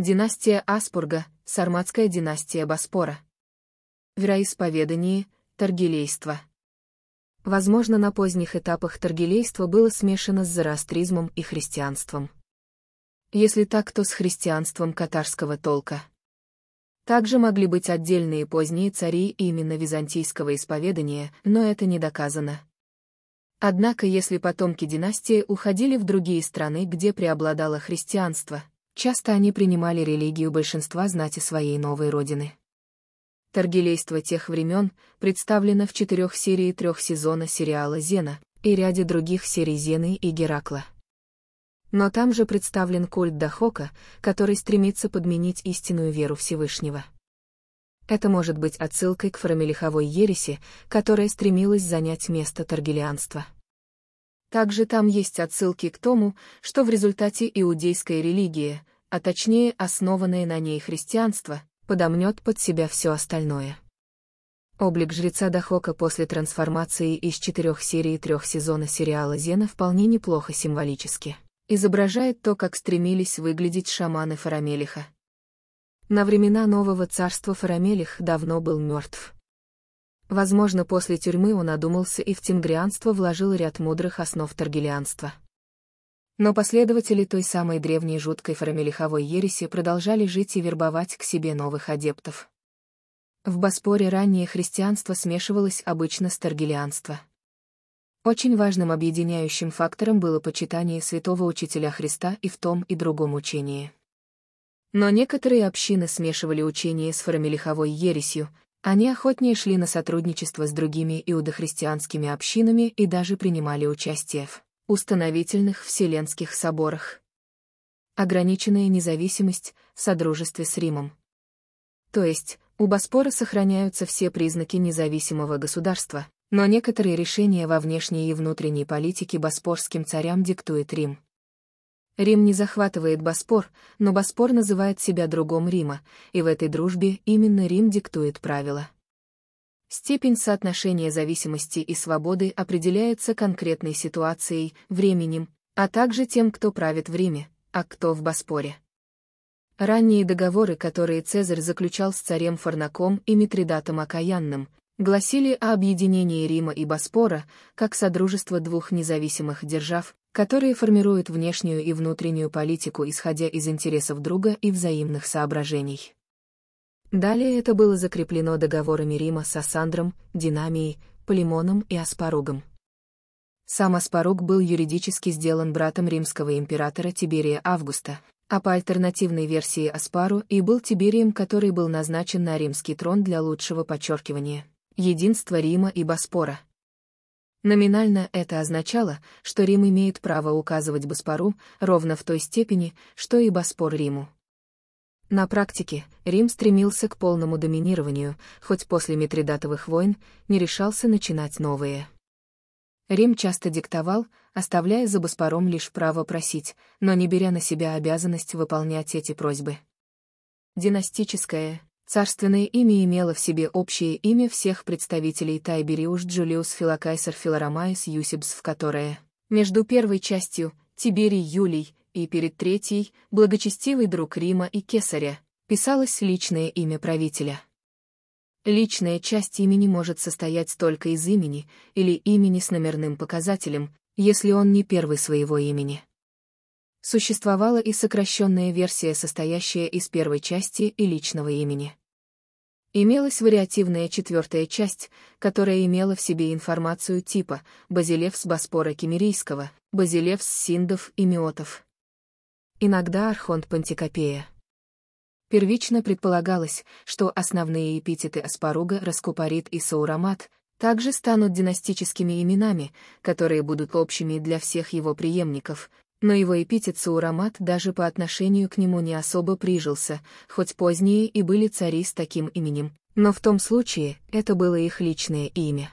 Династия Аспурга, сарматская династия Боспора. Вероисповедание, торгилейство. Возможно, на поздних этапах торгилейство было смешано с зороастризмом и христианством. Если так, то с христианством катарского толка. Также могли быть отдельные поздние цари именно византийского исповедания, но это не доказано. Однако если потомки династии уходили в другие страны, где преобладало христианство, Часто они принимали религию большинства знати своей новой родины. Таргилейство тех времен представлено в четырех серии трех сезона сериала «Зена» и ряде других серий «Зены» и «Геракла». Но там же представлен культ Дахока, который стремится подменить истинную веру Всевышнего. Это может быть отсылкой к фрамелиховой ереси, которая стремилась занять место таргилианства. Также там есть отсылки к тому, что в результате иудейская религия, а точнее основанное на ней христианство, подомнет под себя все остальное. Облик жреца Дахока после трансформации из четырех серий трех сезона сериала «Зена» вполне неплохо символически изображает то, как стремились выглядеть шаманы Фарамелиха. На времена нового царства Фарамелих давно был мертв. Возможно, после тюрьмы он одумался и в Тимгрианство вложил ряд мудрых основ Торгелианства. Но последователи той самой древней жуткой фарамелиховой ереси продолжали жить и вербовать к себе новых адептов. В Боспоре раннее христианство смешивалось обычно с Торгелианством. Очень важным объединяющим фактором было почитание святого учителя Христа и в том и другом учении. Но некоторые общины смешивали учение с фарамелиховой ересью — они охотнее шли на сотрудничество с другими иудохристианскими общинами и даже принимали участие в установительных вселенских соборах. Ограниченная независимость в содружестве с Римом. То есть, у Боспора сохраняются все признаки независимого государства, но некоторые решения во внешней и внутренней политике боспорским царям диктует Рим. Рим не захватывает Боспор, но Боспор называет себя другом Рима, и в этой дружбе именно Рим диктует правила. Степень соотношения зависимости и свободы определяется конкретной ситуацией, временем, а также тем, кто правит в Риме, а кто в Боспоре. Ранние договоры, которые Цезарь заключал с царем Фарнаком и Митридатом Окаянным, гласили о объединении Рима и Боспора как содружество двух независимых держав, которые формируют внешнюю и внутреннюю политику, исходя из интересов друга и взаимных соображений. Далее это было закреплено договорами Рима с Асандром, Динамией, Полимоном и Аспаругом. Сам Аспаруг был юридически сделан братом римского императора Тиберия Августа, а по альтернативной версии Аспару и был Тиберием, который был назначен на римский трон для лучшего подчеркивания единства Рима и Боспора. Номинально это означало, что Рим имеет право указывать Боспору ровно в той степени, что и Боспор Риму. На практике Рим стремился к полному доминированию, хоть после Митридатовых войн не решался начинать новые. Рим часто диктовал, оставляя за Боспором лишь право просить, но не беря на себя обязанность выполнять эти просьбы. Династическое, Царственное имя имело в себе общее имя всех представителей Тайбериуш Джулиус Филокайсер Филоромаис Юсибс, в которое, между первой частью, Тиберий Юлий, и перед третьей, благочестивый друг Рима и Кесаря, писалось личное имя правителя. Личная часть имени может состоять только из имени или имени с номерным показателем, если он не первый своего имени существовала и сокращенная версия, состоящая из первой части и личного имени. Имелась вариативная четвертая часть, которая имела в себе информацию типа «Базилевс Боспора Кемерийского», «Базилевс Синдов и Миотов». Иногда Архонт Пантикопея. Первично предполагалось, что основные эпитеты Аспаруга раскупорит и Саурамат, также станут династическими именами, которые будут общими для всех его преемников, но его эпитет Саурамат даже по отношению к нему не особо прижился, хоть позднее и были цари с таким именем, но в том случае это было их личное имя.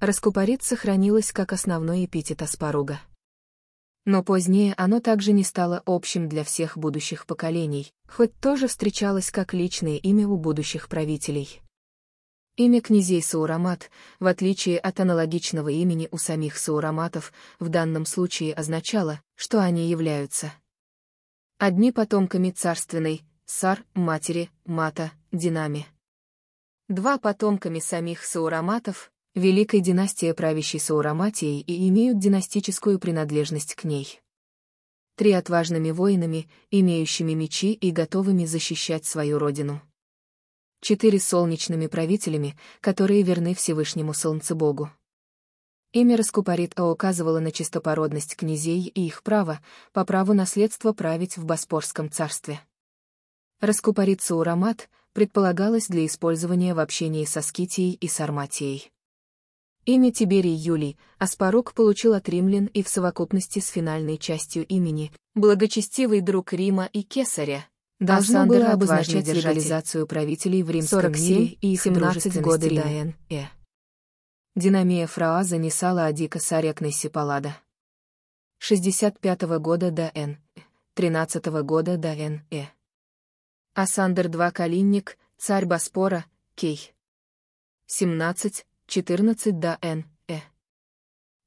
Раскупорит сохранилось как основной эпитет Аспаруга. Но позднее оно также не стало общим для всех будущих поколений, хоть тоже встречалось как личное имя у будущих правителей. Имя князей Саурамат, в отличие от аналогичного имени у самих Саураматов, в данном случае означало, что они являются одни потомками царственной, Сар, матери, Мата, Динами. Два потомками самих Саураматов, великой династии правящей Саураматией и имеют династическую принадлежность к ней. Три отважными воинами, имеющими мечи и готовыми защищать свою родину четыре солнечными правителями, которые верны Всевышнему Солнцу Богу. Имя Раскупарит-А указывало на чистопородность князей и их право, по праву наследства править в Боспорском царстве. Раскупарит Саурамат предполагалось для использования в общении со Скитией и Сарматией. Имя Тиберий Юлий Аспарук получил от римлян и в совокупности с финальной частью имени «Благочестивый друг Рима и Кесаря», должно Александр было обозначать легализацию правителей в римском 47 мире и их 17 года Рим. Дайен. Э. Динамия Фраа занесала Адика Сарекной Сипалада. 65 -го года до Н. 13 -го года до Н. Э. Асандер II Калинник, царь Боспора, Кей. 17, 14 до Н. Э.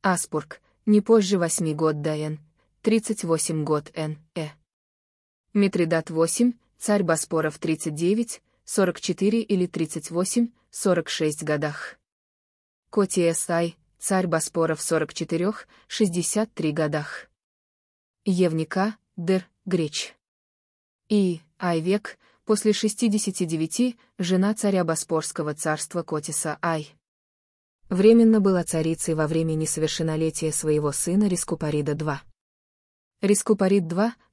Аспург, не позже 8 год до Н. 38 год Н. Э. Митридат 8, царь Боспора в 39, 44 или 38, 46 годах. Коти Эсай, царь Боспора в 44, 63 годах. Евника, Дер, Греч. И, Айвек, после 69, жена царя Боспорского царства Котиса Ай. Временно была царицей во время несовершеннолетия своего сына Рискупарида II. Рискупарид II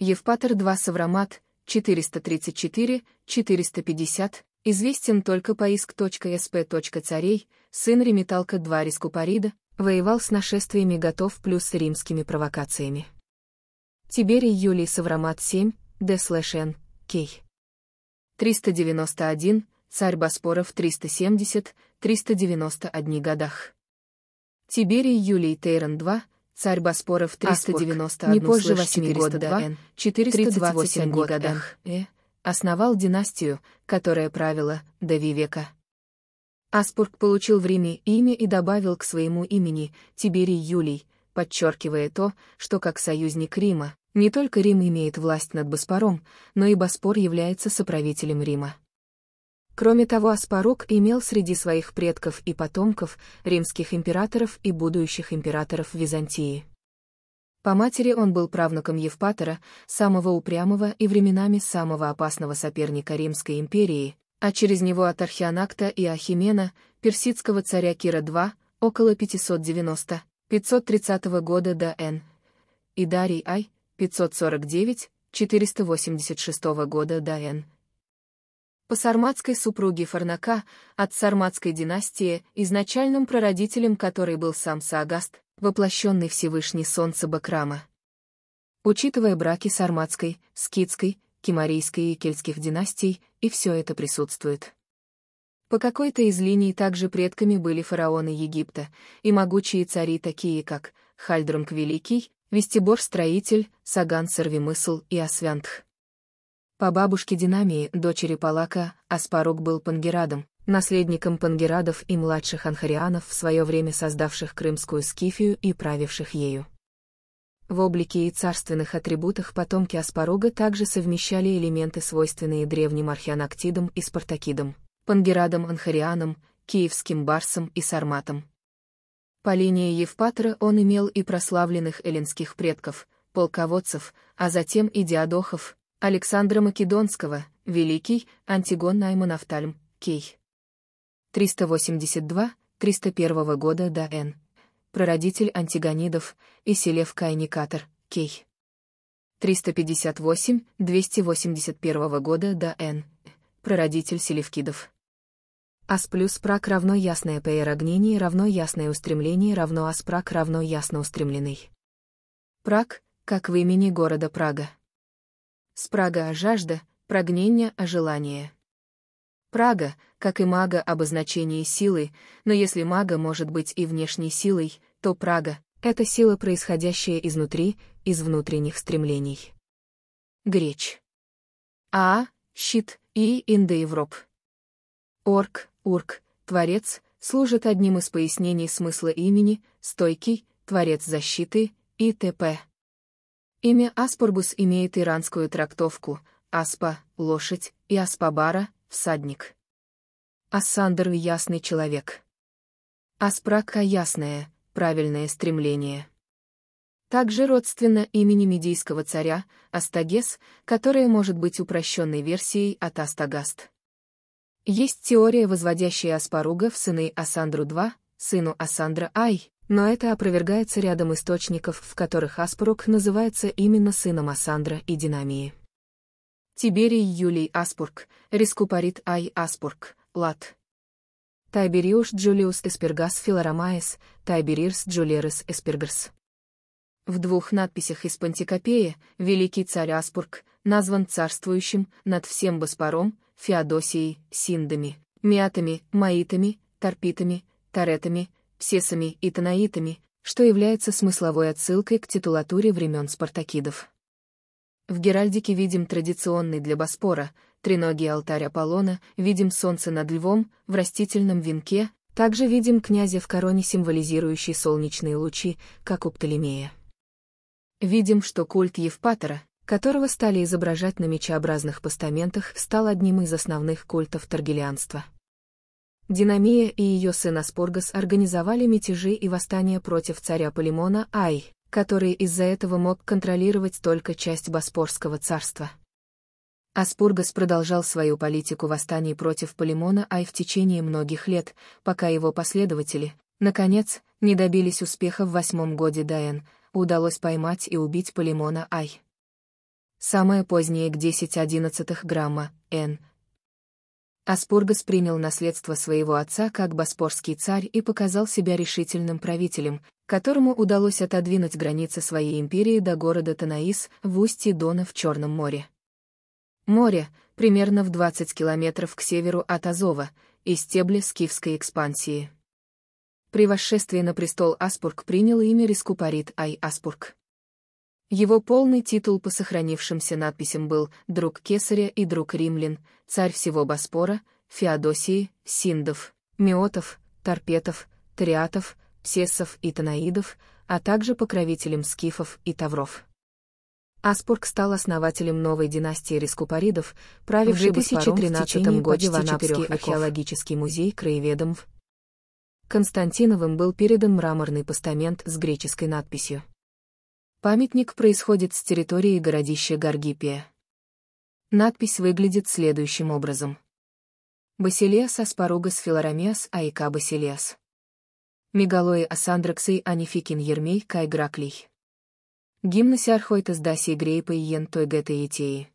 Евпатор 2 Саврамат, 434-450, известен только по иск.сп.царей, сын Реметалка 2 Рискупарида, воевал с нашествиями готов плюс с римскими провокациями. Тиберий Юлий Саврамат 7, Д. Слэшен, Кей. 391, царь Боспоров 370, 391 годах. Тиберий Юлий Тейрон 2, Царь Боспора в 391 Аскурк, не позже 8 года до Н. 428 годах Э. Основал династию, которая правила до века. Аспург получил в Риме имя и добавил к своему имени Тиберий Юлий, подчеркивая то, что как союзник Рима, не только Рим имеет власть над Боспором, но и Боспор является соправителем Рима. Кроме того, Аспарок имел среди своих предков и потомков римских императоров и будущих императоров Византии. По матери он был правнуком Евпатора, самого упрямого и временами самого опасного соперника Римской империи, а через него от Архианакта и Ахимена, персидского царя Кира II, около 590-530 года до Н. и Дарий Ай, 549-486 года до Н по сарматской супруге Фарнака от сарматской династии, изначальным прародителем которой был сам Сагаст, воплощенный Всевышний Солнце Бакрама. Учитывая браки сарматской, скитской, кимарийской и кельтских династий, и все это присутствует. По какой-то из линий также предками были фараоны Египта и могучие цари такие, как Хальдрунг Великий, Вестибор-строитель, Саган-сорвемысл и Освянтх. По бабушке Динамии, дочери Палака, Аспарук был пангерадом, наследником пангерадов и младших анхарианов, в свое время создавших крымскую скифию и правивших ею. В облике и царственных атрибутах потомки Аспарога также совмещали элементы, свойственные древним археоноктидам и спартакидам, пангерадам анхарианам, киевским барсам и сарматам. По линии Евпатра он имел и прославленных эллинских предков, полководцев, а затем и диадохов, Александра Македонского, Великий, Антигон Найман Кей. 382-301 года до Н. Прородитель Антигонидов, Иселев Кайникатор, Кей. 358-281 года до Н. Прородитель Селевкидов. Асплюс-прак равно ясное паэрогнение равно ясное устремление равно аспрак равно ясно устремленный. Прак, как в имени города Прага. Спрага — о жажда, прогнение — желание. Прага, как и мага, обозначение силы, но если мага может быть и внешней силой, то прага — это сила, происходящая изнутри, из внутренних стремлений. Греч. А, щит и индоевроп. Орк, урк, творец, служит одним из пояснений смысла имени, стойкий, творец защиты и т.п. Имя Аспорбус имеет иранскую трактовку «аспа» — лошадь, и «аспабара» — всадник. Ассандр — ясный человек. Аспрака — ясное, правильное стремление. Также родственно имени медийского царя, Астагес, которое может быть упрощенной версией от Астагаст. Есть теория, возводящая Аспаруга в сыны Асандру-2, сыну Асандра-Ай, но это опровергается рядом источников, в которых Аспурок называется именно сыном Асандра и Динамии. Тиберий Юлий Аспург, Рискупарит Ай Аспург, Лат. Тайбериуш Джулиус Эспергас Филарамаес, Тайберирс Джулерес Эспергерс. В двух надписях из Пантикопея «Великий царь Аспург» назван царствующим над всем Боспором, Феодосией, Синдами, Миатами, Маитами, Торпитами, Таретами, псесами и танаитами, что является смысловой отсылкой к титулатуре времен спартакидов. В Геральдике видим традиционный для Боспора, треногий алтарь Аполлона, видим солнце над львом, в растительном венке, также видим князя в короне, символизирующей солнечные лучи, как у Птолемея. Видим, что культ Евпатора, которого стали изображать на мечеобразных постаментах, стал одним из основных культов таргелианства. Динамия и ее сын Аспоргас организовали мятежи и восстания против царя Полимона Ай, который из-за этого мог контролировать только часть Боспорского царства. Аспургас продолжал свою политику восстаний против Полимона Ай в течение многих лет, пока его последователи, наконец, не добились успеха в восьмом годе Дайен, удалось поймать и убить Полимона Ай. Самое позднее к 10-11 грамма, Н, Аспургас принял наследство своего отца как боспорский царь и показал себя решительным правителем, которому удалось отодвинуть границы своей империи до города Танаис в устье Дона в Черном море. Море, примерно в 20 километров к северу от Азова, и стебли скифской экспансии. При восшествии на престол Аспург принял имя Рискупарит Ай Аспург. Его полный титул по сохранившимся надписям был «Друг Кесаря и друг римлян», «Царь всего Боспора», «Феодосии», «Синдов», «Миотов», «Торпетов», «Триатов», «Псесов» и «Танаидов», а также покровителем скифов и тавров. Аспург стал основателем новой династии рискупаридов, правившей в 2013 году в Анапский археологический музей краеведом в Константиновым был передан мраморный постамент с греческой надписью. Памятник происходит с территории городища Гаргипия. Надпись выглядит следующим образом. Басилиас аспаругас филорамиас Айка басилиас. Мегалои асандраксей анификин ермей кай граклей. Гимнаси архойтас даси грейпой йен той гэтеитеи.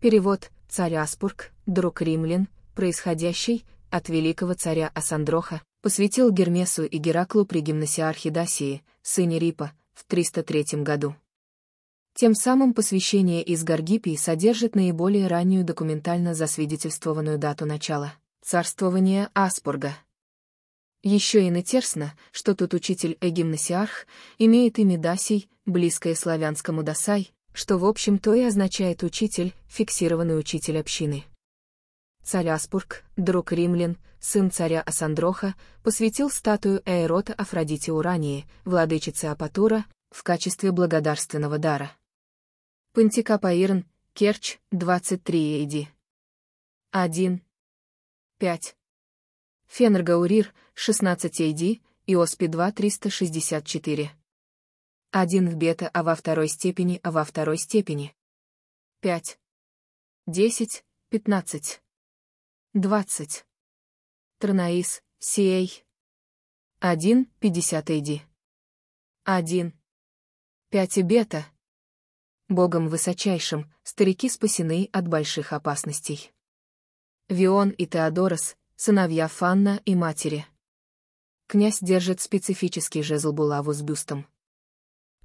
Перевод «Царь Аспург, друг римлян», происходящий от великого царя Асандроха, посвятил Гермесу и Гераклу при гимнасиархе Дасии, сыне Рипа, в 303 году. Тем самым посвящение из Гаргипии содержит наиболее раннюю документально засвидетельствованную дату начала – царствования Аспурга. Еще и натерсно, что тут учитель Эгимнасиарх имеет имя Дасий, близкое славянскому Дасай, что в общем то и означает учитель, фиксированный учитель общины. Царь Аспург, друг римлян, сын царя Асандроха, посвятил статую Эйрота Афродите Урании, владычице Апатура, в качестве благодарственного дара. Пантикапаирн, Керч, 23 Эйди. 1. 5. Фенергаурир, 16 Эйди, Иоспи 2 364. 1 в бета А во второй степени А во второй степени. 5. 10, 15. 20. Транаис, Сиэй. 1, 50 иди. 1. 5 и бета. Богом высочайшим, старики спасены от больших опасностей. Вион и Теодорос, сыновья Фанна и матери. Князь держит специфический жезл булаву с бюстом.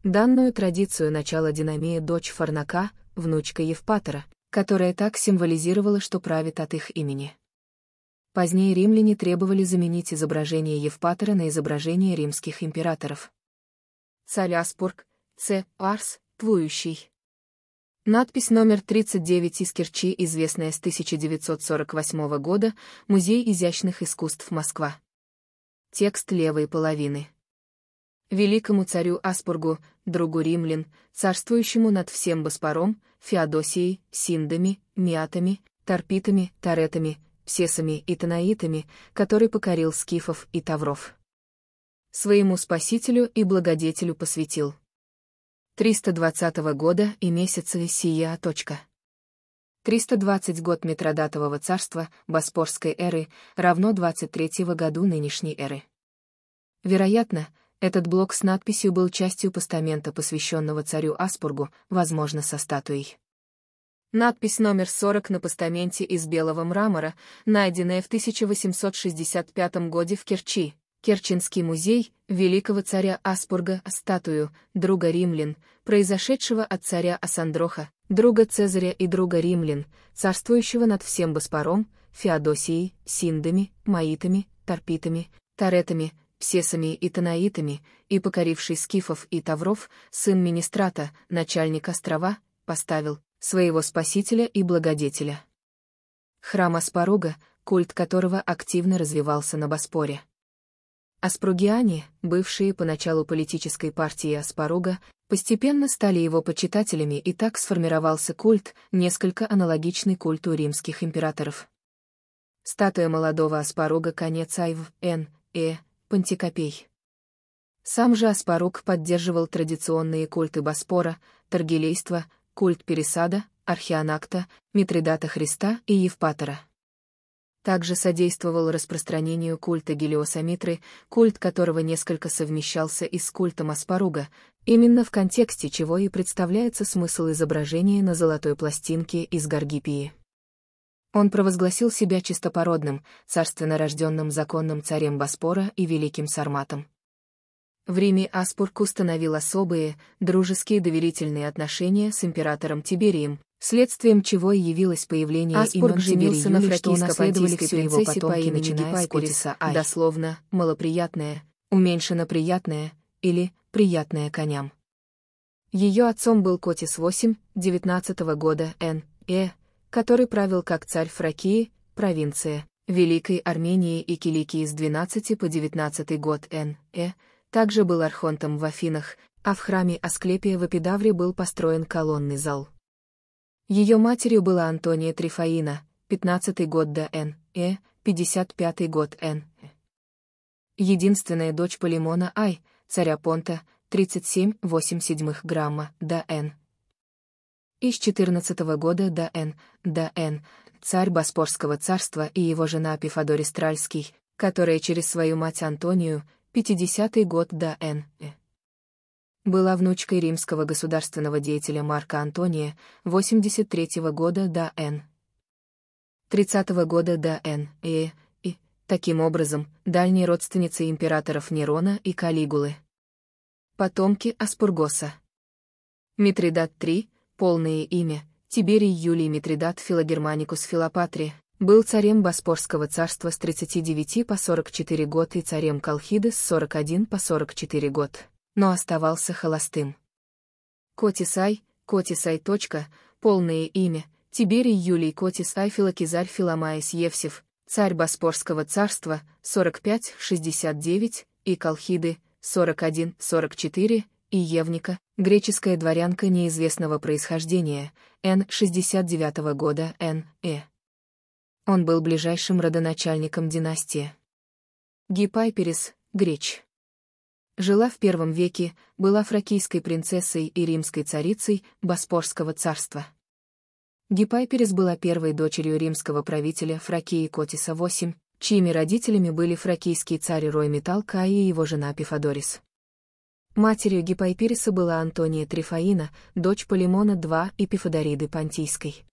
Данную традицию начала динамии дочь Фарнака, внучка Евпатора, которая так символизировала, что правит от их имени. Позднее римляне требовали заменить изображение Евпатора на изображение римских императоров. Царь Аспург, Ц. Арс, Тлующий. Надпись номер 39 из Кирчи, известная с 1948 года, Музей изящных искусств Москва. Текст левой половины великому царю Аспургу, другу римлян, царствующему над всем Боспором, Феодосией, Синдами, Миатами, Торпитами, Таретами, Псесами и Танаитами, который покорил скифов и тавров. Своему спасителю и благодетелю посвятил. 320 года и месяца сия. Точка. 320 год Митродатового царства, Боспорской эры, равно 23 году нынешней эры. Вероятно, этот блок с надписью был частью постамента, посвященного царю Аспургу, возможно, со статуей. Надпись номер 40 на постаменте из белого мрамора, найденная в 1865 году в Керчи, Керченский музей, великого царя Аспурга, статую, друга римлян, произошедшего от царя Асандроха, друга Цезаря и друга римлян, царствующего над всем Боспором, Феодосией, Синдами, Маитами, Торпитами, Таретами, псесами и танаитами, и покоривший скифов и тавров, сын министрата, начальник острова, поставил своего спасителя и благодетеля. Храм Аспарога, культ которого активно развивался на Боспоре. Аспругиане, бывшие поначалу политической партии Аспарога, постепенно стали его почитателями и так сформировался культ, несколько аналогичный культу римских императоров. Статуя молодого Аспарога конец Айв, Н, Э, Пантикопей. Сам же Аспарук поддерживал традиционные культы Боспора, Таргилейства, культ Пересада, Археонакта, Митридата Христа и Евпатора. Также содействовал распространению культа Гелиоса Митры, культ которого несколько совмещался и с культом Аспаруга, именно в контексте чего и представляется смысл изображения на золотой пластинке из Гаргипии. Он провозгласил себя чистопородным, царственно рожденным законным царем Боспора и великим сарматом. В Риме Аспург установил особые, дружеские доверительные отношения с императором Тиберием, следствием чего и явилось появление Аспург имен женился на фракийско-понтийской его потомки, начиная с Кутиса Ай, дословно «малоприятное», «уменьшено приятное» или «приятное коням». Ее отцом был Котис 8, 19 -го года, Н. Э., который правил как царь Фракии, провинции, Великой Армении и Киликии с 12 по 19 год Н.Э., также был архонтом в Афинах, а в храме Асклепия в Эпидавре был построен колонный зал. Ее матерью была Антония Трифаина, 15 год до Н.Э., 55 год Н. Э. Единственная дочь Полимона Ай, царя Понта, 37,8 грамма до Н. Из 14 года до Н. до Н. царь Боспорского царства и его жена Пифадорис Тральский, которая через свою мать Антонию, 50-й год до Н. Э. Была внучкой римского государственного деятеля Марка Антония, 83-го года до Н. 30-го года до Н. Э. И, таким образом, дальней родственницы императоров Нерона и Калигулы. Потомки Аспургоса. Митридат III, полное имя, Тиберий Юлий Митридат Филогерманикус Филопатри, был царем Боспорского царства с 39 по 44 год и царем Колхиды с 41 по 44 год, но оставался холостым. Котисай, Котисай. точка Полное имя, Тиберий Юлий Котисай Филокизарь Филомаис Евсев, царь Боспорского царства, 45-69, и Колхиды, 41-44, и Евника, греческая дворянка неизвестного происхождения, Н. 69 года Н. Э. Он был ближайшим родоначальником династии. Гипайперис, греч. Жила в первом веке, была фракийской принцессой и римской царицей Боспорского царства. Гипайперис была первой дочерью римского правителя Фракии Котиса VIII, чьими родителями были фракийский царь Рой Металка и его жена Пифадорис. Матерью Гипайпириса была Антония Трифаина, дочь Полимона II и Пифадориды Понтийской.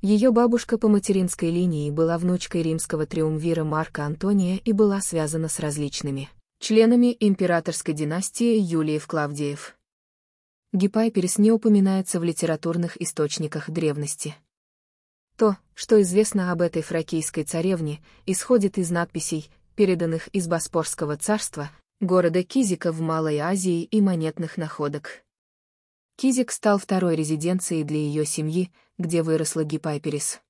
Ее бабушка по материнской линии была внучкой римского триумвира Марка Антония и была связана с различными членами императорской династии Юлиев-Клавдиев. Гипайперис не упоминается в литературных источниках древности. То, что известно об этой фракийской царевне, исходит из надписей, переданных из Боспорского царства, города Кизика в Малой Азии и монетных находок. Кизик стал второй резиденцией для ее семьи, где выросла Гипайперис.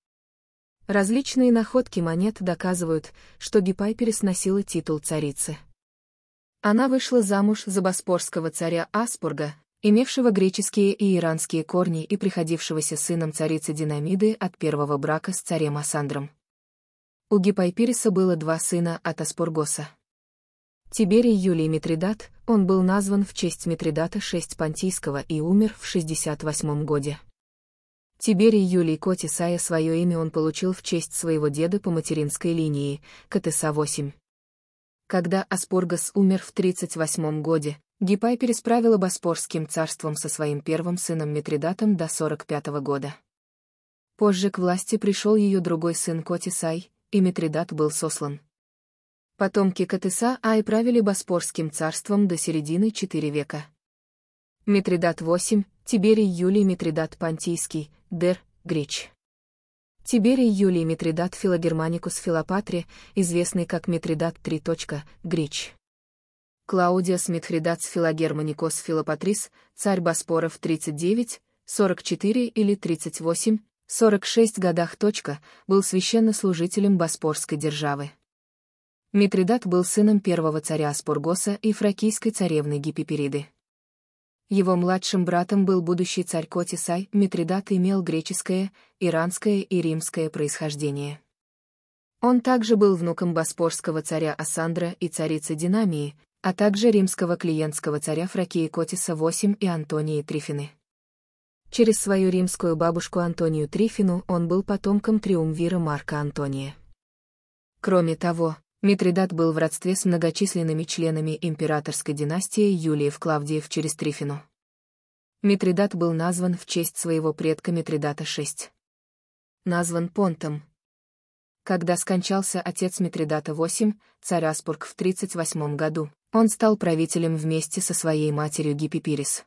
Различные находки монет доказывают, что Гипайперис носила титул царицы. Она вышла замуж за боспорского царя Аспурга, имевшего греческие и иранские корни и приходившегося сыном царицы Динамиды от первого брака с царем Асандром. У Гипайпириса было два сына от Аспургоса. Тиберий Юлий Митридат, он был назван в честь Митридата VI Понтийского и умер в 68 году. Тиберий Юлий Котисая свое имя он получил в честь своего деда по материнской линии, Катеса-8. Когда Аспоргас умер в 38 году, Гипай пересправила Боспорским царством со своим первым сыном Митридатом до 45 года. Позже к власти пришел ее другой сын Котисай, и Митридат был сослан потомки Катыса Ай правили Боспорским царством до середины IV века. Митридат VIII, Тиберий Юлий Митридат Пантийский, Дер, Греч. Тиберий Юлий Митридат Филогерманикус Филопатри, известный как Митридат III. Греч. Клаудиас Митридат Филогерманикос Филопатрис, царь Боспоров 39, 44 или 38, 46 годах. Был священнослужителем Боспорской державы. Митридат был сыном первого царя Аспургоса и фракийской царевны Гипипериды. Его младшим братом был будущий царь Котисай, Митридат имел греческое, иранское и римское происхождение. Он также был внуком боспорского царя Асандра и царицы Динамии, а также римского клиентского царя Фракии Котиса VIII и Антонии Трифины. Через свою римскую бабушку Антонию Трифину он был потомком триумвира Марка Антония. Кроме того, Митридат был в родстве с многочисленными членами императорской династии Юлиев-Клавдиев через Трифину. Митридат был назван в честь своего предка Митридата VI. Назван Понтом. Когда скончался отец Митридата VIII, царь Аспург в 38 году, он стал правителем вместе со своей матерью Гиппипирис.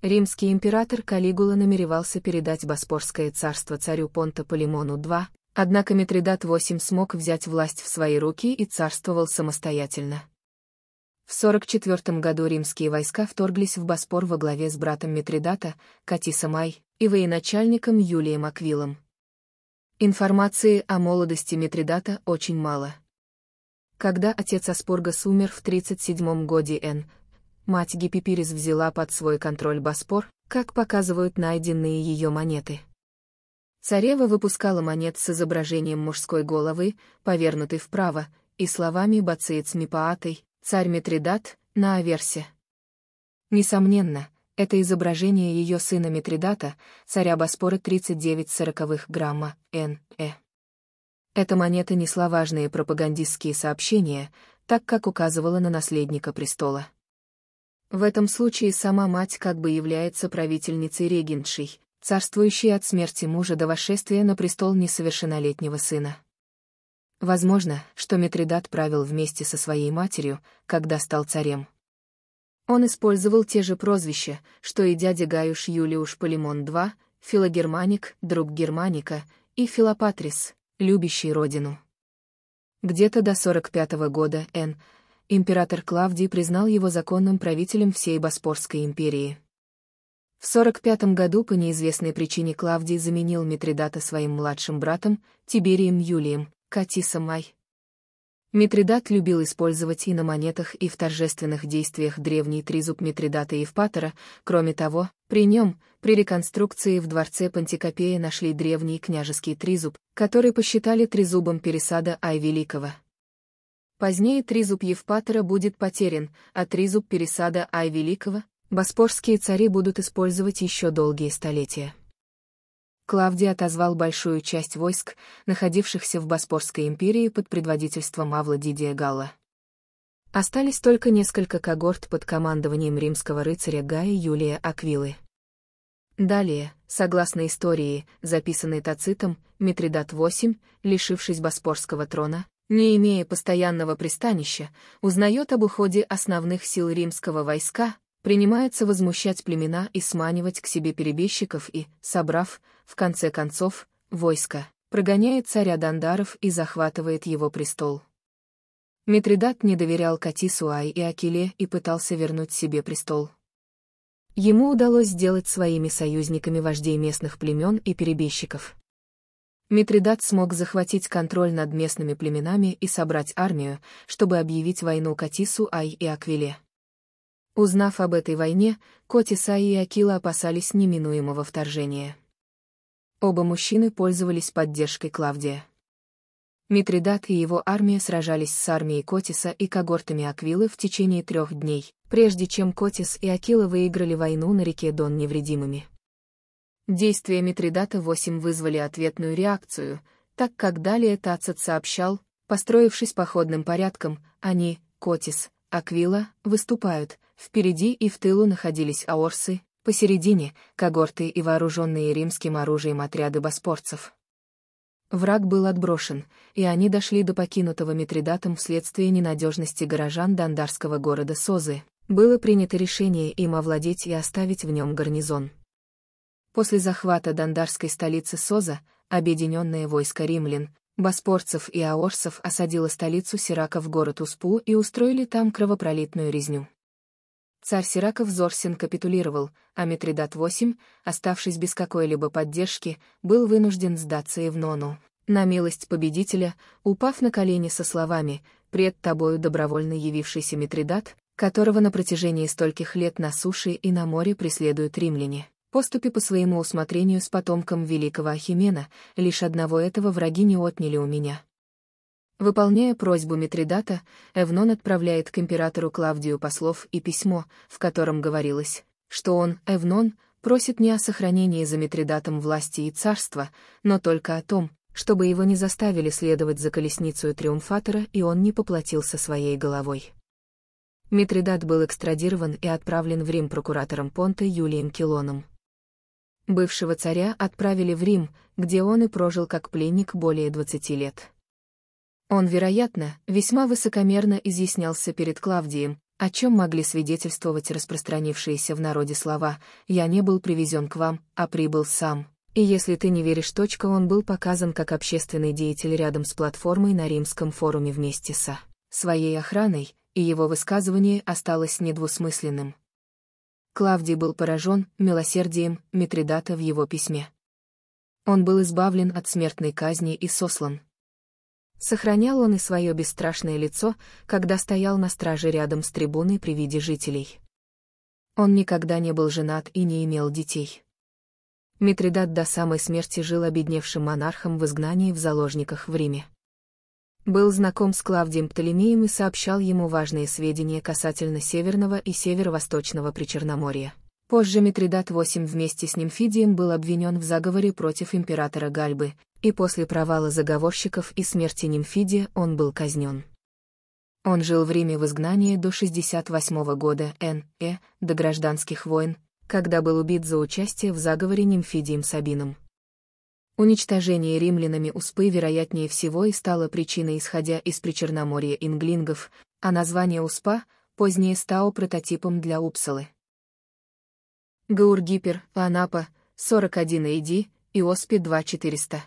Римский император Калигула намеревался передать Боспорское царство царю Понта Полимону II, Однако Митридат VIII смог взять власть в свои руки и царствовал самостоятельно. В 44 году римские войска вторглись в Боспор во главе с братом Митридата, Катисом Ай, и военачальником Юлием Аквилом. Информации о молодости Митридата очень мало. Когда отец Аспургас умер в 37 годе Н, мать Гиппипирис взяла под свой контроль Боспор, как показывают найденные ее монеты. Царева выпускала монет с изображением мужской головы, повернутой вправо, и словами бацеец Мипаатой, царь Митридат, на Аверсе. Несомненно, это изображение ее сына Митридата, царя Боспора 39 сороковых грамма, Н.Э. Эта монета несла важные пропагандистские сообщения, так как указывала на наследника престола. В этом случае сама мать как бы является правительницей регеншей, царствующий от смерти мужа до восшествия на престол несовершеннолетнего сына. Возможно, что Митридат правил вместе со своей матерью, когда стал царем. Он использовал те же прозвища, что и дядя Гаюш Юлиуш Полимон II, филогерманик, друг германика, и филопатрис, любящий родину. Где-то до 45 года Н. император Клавдий признал его законным правителем всей Боспорской империи. В 45 году по неизвестной причине Клавдий заменил Митридата своим младшим братом, Тиберием Юлием, Катисом Май. Митридат любил использовать и на монетах, и в торжественных действиях древний тризуб Митридата и Евпатора, кроме того, при нем, при реконструкции в дворце Пантикопея нашли древний княжеский тризуб, который посчитали тризубом пересада Ай Великого. Позднее тризуб Евпатора будет потерян, а тризуб пересада Ай Великого боспорские цари будут использовать еще долгие столетия. Клавдий отозвал большую часть войск, находившихся в Боспорской империи под предводительством Авла Дидия Галла. Остались только несколько когорт под командованием римского рыцаря Гая Юлия Аквилы. Далее, согласно истории, записанной Тацитом, Митридат VIII, лишившись Боспорского трона, не имея постоянного пристанища, узнает об уходе основных сил римского войска, принимается возмущать племена и сманивать к себе перебежчиков и, собрав, в конце концов, войско, прогоняет царя Дандаров и захватывает его престол. Митридат не доверял Катисуай и Акиле и пытался вернуть себе престол. Ему удалось сделать своими союзниками вождей местных племен и перебежчиков. Митридат смог захватить контроль над местными племенами и собрать армию, чтобы объявить войну Катису Ай и Аквиле. Узнав об этой войне, Котиса и Акила опасались неминуемого вторжения. Оба мужчины пользовались поддержкой Клавдия. Митридат и его армия сражались с армией Котиса и когортами Аквилы в течение трех дней, прежде чем Котис и Акила выиграли войну на реке Дон невредимыми. Действия Митридата-8 вызвали ответную реакцию, так как далее Тацет сообщал, построившись походным порядком, они, Котис, Аквила, выступают, Впереди и в тылу находились аорсы, посередине — когорты и вооруженные римским оружием отряды боспорцев. Враг был отброшен, и они дошли до покинутого Митридатом вследствие ненадежности горожан дандарского города Созы. Было принято решение им овладеть и оставить в нем гарнизон. После захвата дандарской столицы Соза, объединенное войско римлян, боспорцев и аорсов осадило столицу Сираков город Успу и устроили там кровопролитную резню. Царь Сираков Зорсин капитулировал, а Митридат VIII, оставшись без какой-либо поддержки, был вынужден сдаться Евнону. На милость победителя, упав на колени со словами «Пред тобою добровольно явившийся Митридат», которого на протяжении стольких лет на суше и на море преследуют римляне. Поступи по своему усмотрению с потомком великого Ахимена, лишь одного этого враги не отняли у меня. Выполняя просьбу Митридата, Эвнон отправляет к императору Клавдию послов и письмо, в котором говорилось, что он, Эвнон, просит не о сохранении за Митридатом власти и царства, но только о том, чтобы его не заставили следовать за колесницу триумфатора, и он не поплатился своей головой. Митридат был экстрадирован и отправлен в Рим прокуратором Понта Юлием Килоном. Бывшего царя отправили в Рим, где он и прожил как пленник более 20 лет. Он, вероятно, весьма высокомерно изъяснялся перед Клавдием, о чем могли свидетельствовать распространившиеся в народе слова «я не был привезен к вам, а прибыл сам». И если ты не веришь, точка, он был показан как общественный деятель рядом с платформой на римском форуме вместе со своей охраной, и его высказывание осталось недвусмысленным. Клавдий был поражен милосердием Митридата в его письме. Он был избавлен от смертной казни и сослан. Сохранял он и свое бесстрашное лицо, когда стоял на страже рядом с трибуной при виде жителей. Он никогда не был женат и не имел детей. Митридат до самой смерти жил обедневшим монархом в изгнании в заложниках в Риме. Был знаком с Клавдием Птолемеем и сообщал ему важные сведения касательно Северного и Северо-Восточного Причерноморья. Позже Митридат VIII вместе с Нимфидием был обвинен в заговоре против императора Гальбы, и после провала заговорщиков и смерти Нимфиди он был казнен. Он жил в Риме в изгнании до 68 года Н.Э., до гражданских войн, когда был убит за участие в заговоре Нимфидием Сабином. Уничтожение римлянами Успы вероятнее всего и стало причиной исходя из Причерноморья инглингов, а название Успа позднее стало прототипом для Упсалы. Гаургипер, Анапа, 41 Иди, Иоспи 2400.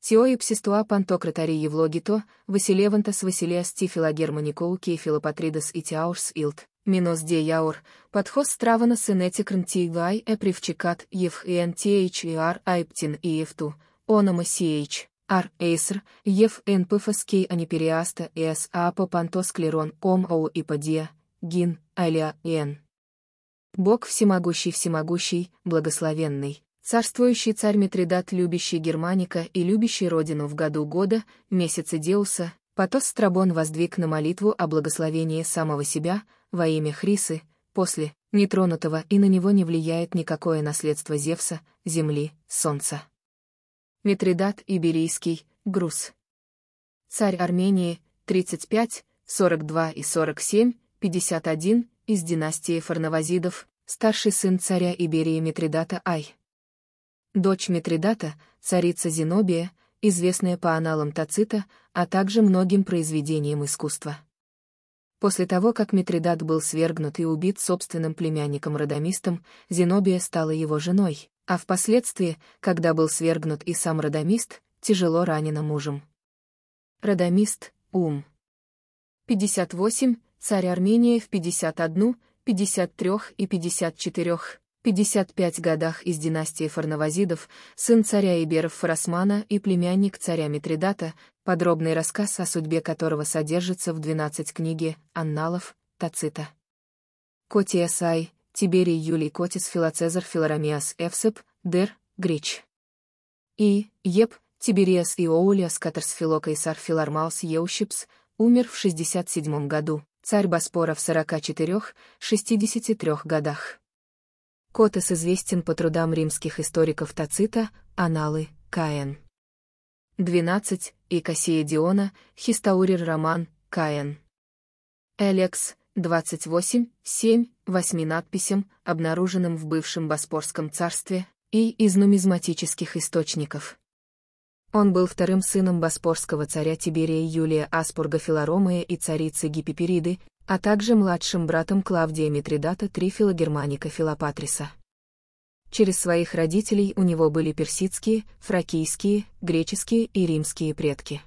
Тиоипсистуа пантократари евлогито, василевантас василиас тифила германикоуки и филопатридас и тиаушс илт, минус де яур, подхоз стравана сенети крнтигвай эпривчикат ев и нтейч и ар айптин и ефту, онома сиэйч, ар эйср, ев нпфс кей анипериаста эс апо пантосклерон ом оу и падия, гин, аля н. Бог всемогущий-всемогущий, благословенный. Царствующий царь Митридат, любящий Германика и любящий родину в году года, месяце Деуса, Потос Страбон воздвиг на молитву о благословении самого себя, во имя Хрисы, после, нетронутого и на него не влияет никакое наследство Зевса, земли, солнца. Митридат Иберийский, Груз. Царь Армении, 35, 42 и 47, 51, из династии Фарнавазидов, старший сын царя Иберии Митридата Ай. Дочь Митридата, царица Зенобия, известная по аналам Тацита, а также многим произведениям искусства. После того, как Митридат был свергнут и убит собственным племянником-родомистом, Зенобия стала его женой, а впоследствии, когда был свергнут и сам родомист, тяжело ранена мужем. Родомист, ум. 58, царь Армения в 51, 53 и 54. 55 годах из династии Фарнавазидов, сын царя Иберов Фарасмана и племянник царя Митридата, подробный рассказ о судьбе которого содержится в 12 книге «Анналов», Тацита. Котия Сай, Тиберий Юлий Котис Филоцезар Филорамиас Эвсеп, Дер, Грич. И, Еп, Тибериас Иоулиас Катерс Филокайсар Филармаус Еущипс, умер в 67 году, царь Боспора в 44-63 годах. Котес известен по трудам римских историков Тацита, Аналы, Каен. 12. И Кассия Диона, Хистаурир Роман, Каен. Элекс, 28, 7, 8 надписям, обнаруженным в бывшем Боспорском царстве, и из нумизматических источников. Он был вторым сыном боспорского царя Тиберия Юлия Аспурга Филаромая и царицы Гипипериды, а также младшим братом Клавдия Митридата Трифила Германика Филопатриса. Через своих родителей у него были персидские, фракийские, греческие и римские предки.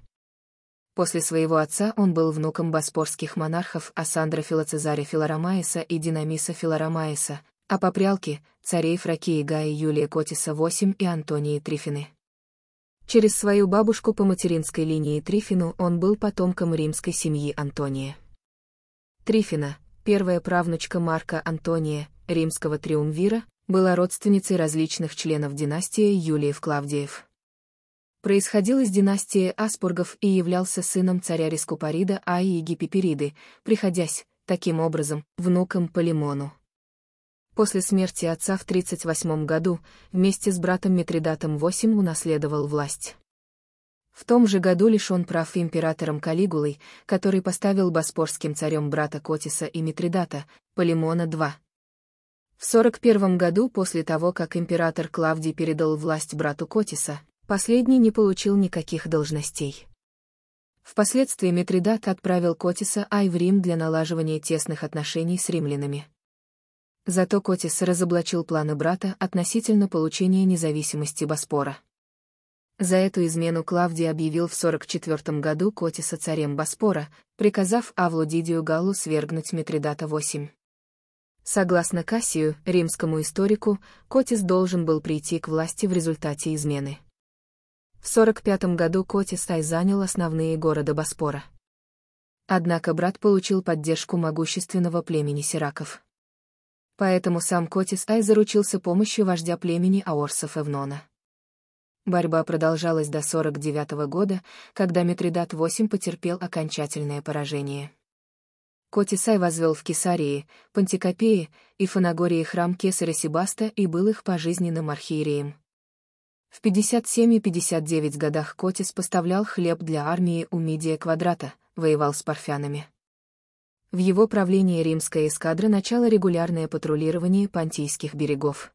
После своего отца он был внуком боспорских монархов Асандра Филоцезаря Филоромаеса и Динамиса Филоромаеса, а по прялке — царей Фракии Гая Юлия Котиса VIII и Антонии Трифины. Через свою бабушку по материнской линии Трифину он был потомком римской семьи Антония. Трифина, первая правнучка Марка Антония, римского триумвира, была родственницей различных членов династии Юлиев-Клавдиев. Происходил из династии Аспургов и являлся сыном царя Рискупарида Аи и Гипипериды, приходясь, таким образом, внуком Полимону. После смерти отца в 38 году вместе с братом Митридатом VIII унаследовал власть. В том же году лишен прав императором Калигулой, который поставил боспорским царем брата Котиса и Митридата, Полимона II. В 41 году после того, как император Клавдий передал власть брату Котиса, последний не получил никаких должностей. Впоследствии Митридат отправил Котиса Ай в Рим для налаживания тесных отношений с римлянами. Зато Котис разоблачил планы брата относительно получения независимости Боспора. За эту измену Клавдий объявил в 44 году Котиса царем Боспора, приказав Авлодидию Галу свергнуть Митридата VIII. Согласно Кассию, римскому историку, Котис должен был прийти к власти в результате измены. В 45 году Котис Тай занял основные города Боспора. Однако брат получил поддержку могущественного племени сираков. Поэтому сам Котис Ай заручился помощью вождя племени аорсов Эвнона. Борьба продолжалась до 49 -го года, когда митридат VIII потерпел окончательное поражение. Котисай возвел в Кесарии, Пантикопее и Фанагории храм Кесаря Себаста и был их пожизненным архиереем. В 57 и 59 годах Котис поставлял хлеб для армии у Мидия Квадрата, воевал с парфянами. В его правлении римская эскадра начала регулярное патрулирование понтийских берегов.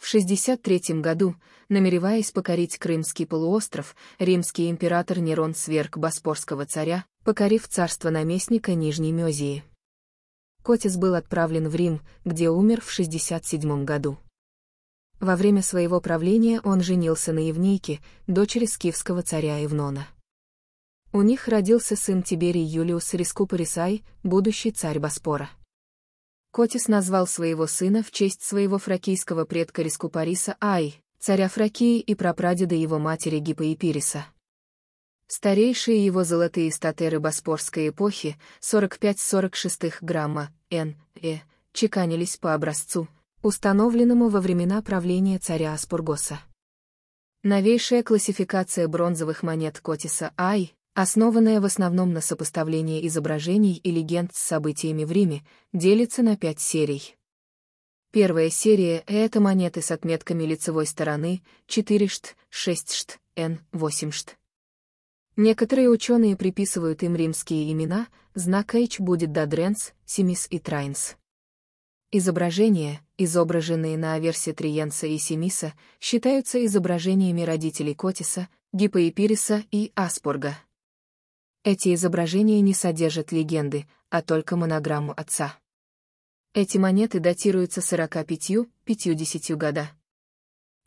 В 63 году, намереваясь покорить Крымский полуостров, римский император Нерон сверг боспорского царя, покорив царство наместника Нижней Мезии. Котис был отправлен в Рим, где умер в 67 году. Во время своего правления он женился на Евнейке, дочери скифского царя Евнона. У них родился сын Тиберий Юлиус Рискупорисай, будущий царь Боспора. Котис назвал своего сына в честь своего фракийского предка Рискупариса Ай, царя Фракии и прапрадеда его матери Гипоипириса. Старейшие его золотые статеры боспорской эпохи, 45-46 грамма, Н, Э, чеканились по образцу, установленному во времена правления царя Аспургоса. Новейшая классификация бронзовых монет Котиса Ай основанная в основном на сопоставлении изображений и легенд с событиями в Риме, делится на пять серий. Первая серия — это монеты с отметками лицевой стороны 4 шт, 6 шт, н, 8 шт. Некоторые ученые приписывают им римские имена, знак H будет Дадренс, Симис и Трайнс. Изображения, изображенные на аверсе Триенса и Симиса, считаются изображениями родителей Котиса, Гипоэпириса и Аспорга. Эти изображения не содержат легенды, а только монограмму отца. Эти монеты датируются 45-50 года.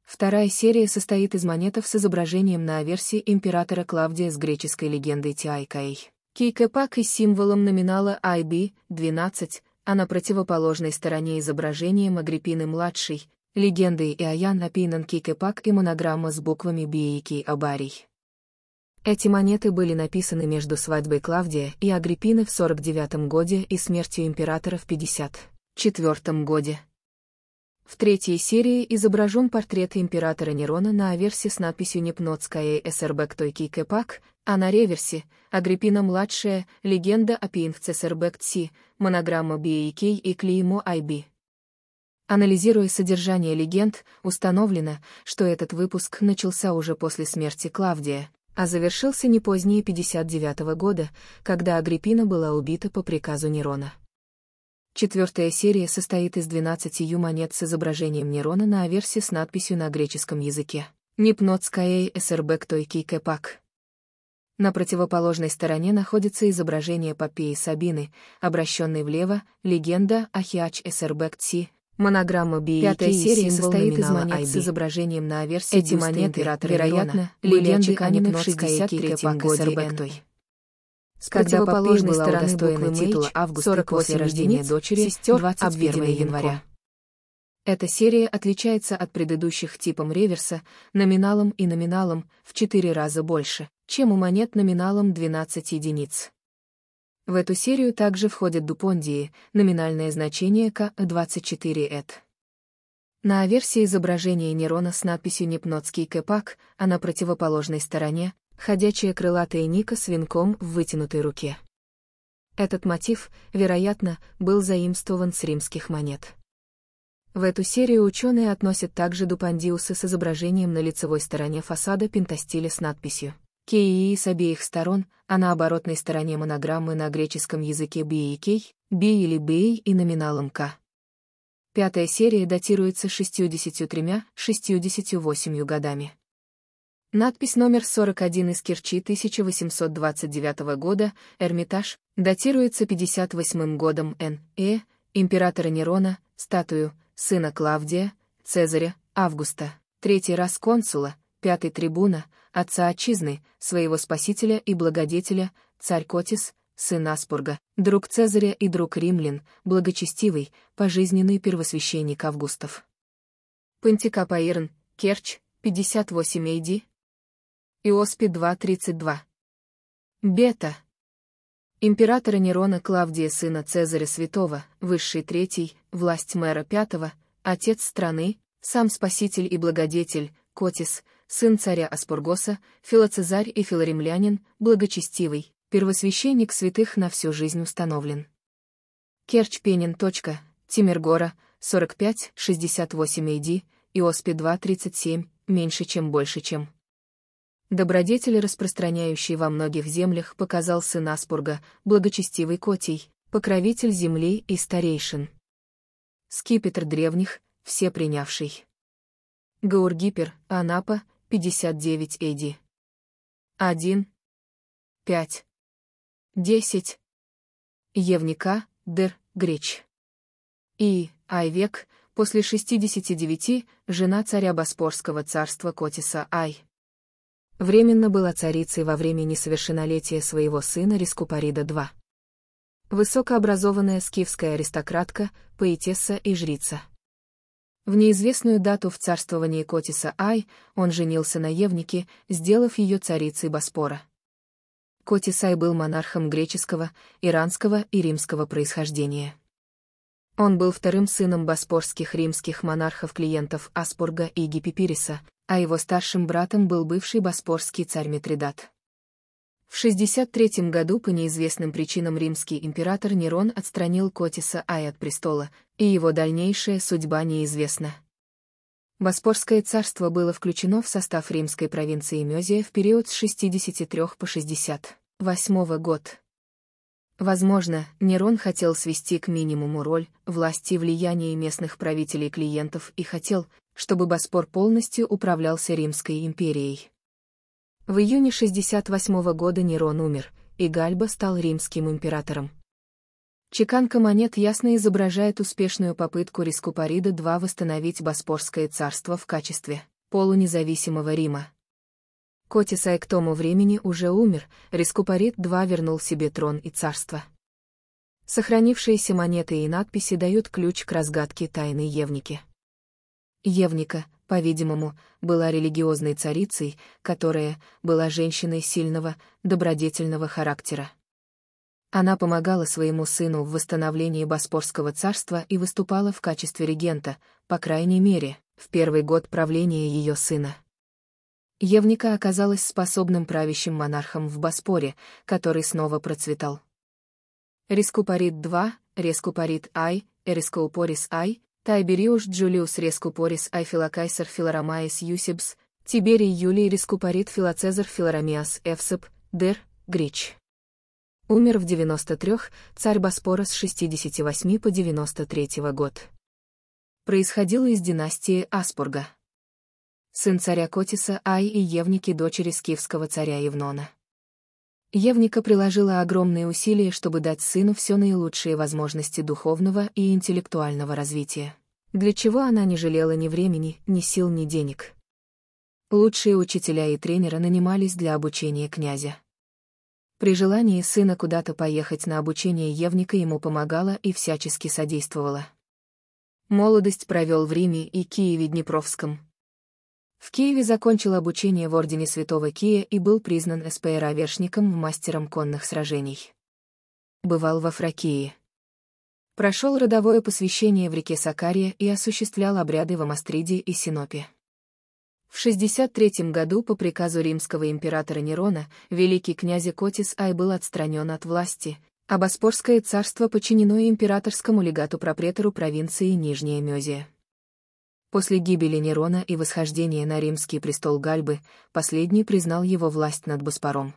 Вторая серия состоит из монетов с изображением на аверсии императора Клавдия с греческой легендой Тиайкаэй. Кейкепак и символом номинала IB 12, а на противоположной стороне изображением Агриппины-младшей, легенды Иоян Апинан Кейкепак и монограмма с буквами Биики Абарий. Эти монеты были написаны между свадьбой Клавдия и Агриппины в 49 годе и смертью императора в 54 годе. В третьей серии изображен портрет императора Нерона на аверсе с надписью «Непнотская СРБ Ктойкий Кэпак», а на реверсе — Агриппина-младшая, легенда о пингце СРБ Кси, монограмма BAK и клеймо IB. Анализируя содержание легенд, установлено, что этот выпуск начался уже после смерти Клавдия, а завершился не позднее 59 года, когда Агриппина была убита по приказу Нерона. Четвертая серия состоит из 12 ю монет с изображением Нерона на аверсе с надписью на греческом языке «Нипнотская эсербектой кикепак». На противоположной стороне находится изображение Попеи Сабины, обращенной влево, легенда Ахиач Эсербект Си, Монограмма Би Пятая серия состоит из монет с изображением на аверсии Эти монеты, вероятно, легенды о в 63-м годе Эрбэктой. С противоположной стороны буквы титула «Август» 40 после рождения дочери, сестер, 21 января. Эта серия отличается от предыдущих типом реверса, номиналом и номиналом в 4 раза больше, чем у монет номиналом 12 единиц. В эту серию также входят дупондии, номинальное значение К24-эт. На аверсии изображения нейрона с надписью «Непнотский кэпак», а на противоположной стороне — ходячая крылатая ника с венком в вытянутой руке. Этот мотив, вероятно, был заимствован с римских монет. В эту серию ученые относят также дупандиусы с изображением на лицевой стороне фасада пентастиля с надписью Кей с обеих сторон, а на оборотной стороне монограммы на греческом языке Би и Кей, Би или Бей и номиналом К. Пятая серия датируется 63-68 годами. Надпись номер 41 из Керчи 1829 года, Эрмитаж, датируется 58 годом Н.Э., императора Нерона, статую, сына Клавдия, Цезаря, Августа, третий раз консула, пятый трибуна, отца отчизны, своего спасителя и благодетеля, царь Котис, сын Аспурга, друг Цезаря и друг римлян, благочестивый, пожизненный первосвященник Августов. Пантикапаирн, Керч, 58 Эйди. Иоспи 2.32. Бета. Императора Нерона Клавдия сына Цезаря Святого, высший третий, власть мэра пятого, отец страны, сам спаситель и благодетель, Котис, сын царя Аспургоса, филоцезарь и филоримлянин, благочестивый, первосвященник святых на всю жизнь установлен. Керч Пенин. Тимиргора, 45-68 AD, Иоспи 37 меньше чем больше чем. Добродетель, распространяющий во многих землях, показал сын Аспурга, благочестивый Котий, покровитель земли и старейшин. Скипетр древних, все принявший. Гаургипер, Анапа, 59 Эдди. 1. 5. 10. Евника, Дер, Греч. И, Айвек, после 69, жена царя Боспорского царства Котиса Ай. Временно была царицей во время несовершеннолетия своего сына Рискупарида II. Высокообразованная скифская аристократка, поэтесса и жрица. В неизвестную дату в царствовании Котиса Ай он женился на Евнике, сделав ее царицей Боспора. Котис Ай был монархом греческого, иранского и римского происхождения. Он был вторым сыном боспорских римских монархов-клиентов Аспурга и Гиппипириса, а его старшим братом был бывший боспорский царь Митридат. В 63 году по неизвестным причинам римский император Нерон отстранил Котиса Ай от престола, и его дальнейшая судьба неизвестна. Боспорское царство было включено в состав римской провинции Мезия в период с 63 по 68 год. Возможно, Нерон хотел свести к минимуму роль, власти и влияние местных правителей клиентов и хотел, чтобы Боспор полностью управлялся Римской империей. В июне 68 -го года Нерон умер, и Гальба стал римским императором. Чеканка монет ясно изображает успешную попытку Рискупарида II восстановить Боспорское царство в качестве полунезависимого Рима. Котисай к тому времени уже умер, Рискупарид II вернул себе трон и царство. Сохранившиеся монеты и надписи дают ключ к разгадке тайны Евники. Евника по-видимому, была религиозной царицей, которая была женщиной сильного, добродетельного характера. Она помогала своему сыну в восстановлении Боспорского царства и выступала в качестве регента, по крайней мере, в первый год правления ее сына. Евника оказалась способным правящим монархом в Боспоре, который снова процветал. Рискупарит 2, Рескупарит Ай, Эрискоупорис Ай, Тайбериуш Джулиус Рескупорис Айфилокайсер Филоромаис Юсибс, Тиберий Юлий Рескупорит Филоцезар Филоромиас Эфсеп, Дер, Грич. Умер в 93, царь Боспора с 68 по 93 год. Происходила из династии Аспурга. Сын царя Котиса Ай и Евники дочери скифского царя Евнона. Евника приложила огромные усилия, чтобы дать сыну все наилучшие возможности духовного и интеллектуального развития. Для чего она не жалела ни времени, ни сил, ни денег. Лучшие учителя и тренера нанимались для обучения князя. При желании сына куда-то поехать на обучение Евника ему помогала и всячески содействовала. Молодость провел в Риме и Киеве Днепровском, в Киеве закончил обучение в Ордене Святого Кия и был признан СПР-вершником мастером конных сражений. Бывал во Фракии. Прошел родовое посвящение в реке Сакария и осуществлял обряды в Амастриде и Синопе. В 63 году по приказу римского императора Нерона великий князь Котис Ай был отстранен от власти, а Боспорское царство подчинено императорскому легату-пропретору провинции Нижняя Мезия. После гибели Нерона и восхождения на римский престол Гальбы, последний признал его власть над Боспором.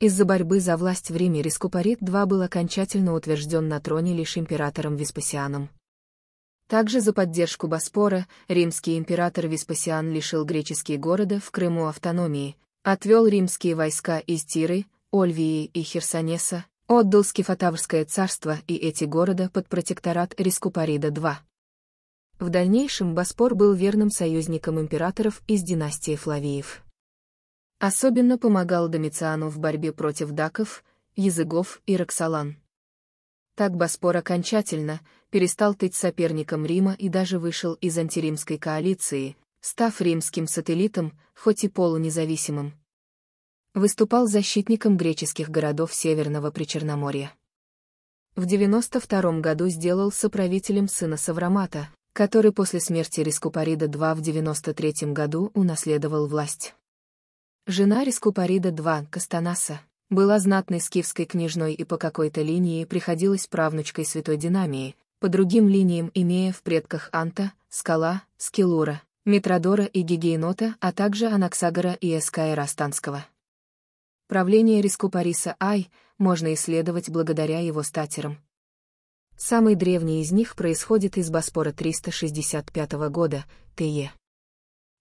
Из-за борьбы за власть в Риме Рискупарит II был окончательно утвержден на троне лишь императором Веспасианом. Также за поддержку Боспора римский император Веспасиан лишил греческие города в Крыму автономии, отвел римские войска из Тиры, Ольвии и Херсонеса, отдал Скифотаврское царство и эти города под протекторат Рискупорида II. В дальнейшем Боспор был верным союзником императоров из династии Флавиев. Особенно помогал Домициану в борьбе против даков, языгов и роксолан. Так Боспор окончательно перестал тыть соперником Рима и даже вышел из антиримской коалиции, став римским сателлитом, хоть и полунезависимым. Выступал защитником греческих городов Северного Причерноморья. В 92 году сделал соправителем сына Саврамата, который после смерти рискупарида II в 93 году унаследовал власть. Жена рискупарида II Кастанаса, была знатной скифской княжной и по какой-то линии приходилась правнучкой святой Динамии, по другим линиям имея в предках Анта, Скала, Скилура, Митродора и Гигиенота, а также Анаксагора и Эскаира Астанского. Правление Рискупариса Ай можно исследовать благодаря его статерам, Самый древний из них происходит из Боспора 365 года, ТЕ.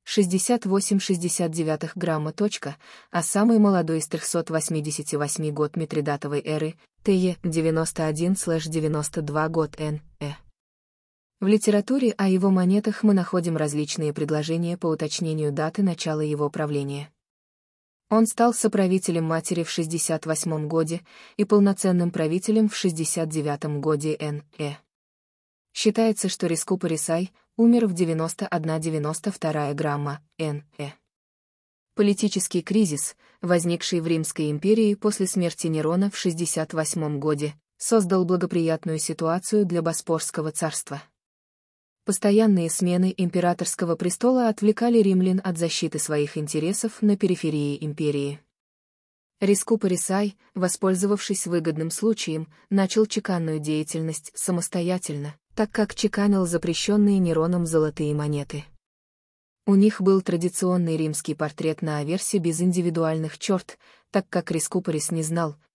68-69 грамма точка, а самый молодой из 388 год Митридатовой эры, ТЕ 91-92 год Н.Э. В литературе о его монетах мы находим различные предложения по уточнению даты начала его правления. Он стал соправителем матери в 68 годе и полноценным правителем в 69 годе Н.Э. Считается, что Риску Парисай умер в 91-92 грамма Н.Э. Политический кризис, возникший в Римской империи после смерти Нерона в 68 годе, создал благоприятную ситуацию для Боспорского царства. Постоянные смены императорского престола отвлекали римлян от защиты своих интересов на периферии империи. Риску Парисай, воспользовавшись выгодным случаем, начал чеканную деятельность самостоятельно, так как чеканил запрещенные Нероном золотые монеты. У них был традиционный римский портрет на аверсе без индивидуальных черт, так как Рискупорис не знал,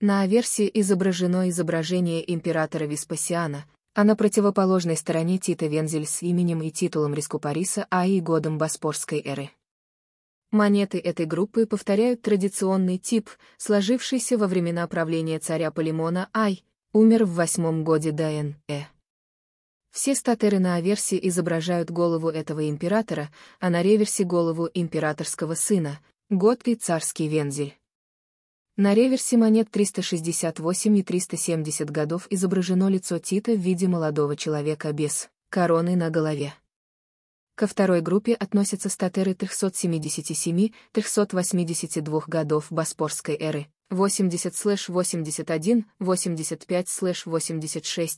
На аверсе изображено изображение императора Веспасиана, а на противоположной стороне Тита Вензель с именем и титулом Рискупариса А и годом Боспорской эры. Монеты этой группы повторяют традиционный тип, сложившийся во времена правления царя Полимона Ай, умер в восьмом годе до Н.Э. Все статеры на аверсе изображают голову этого императора, а на реверсе — голову императорского сына, год и царский вензель. На реверсе монет 368 и 370 годов изображено лицо Тита в виде молодого человека без короны на голове. Ко второй группе относятся статеры 377-382 годов Боспорской эры, 80-81, 85-86.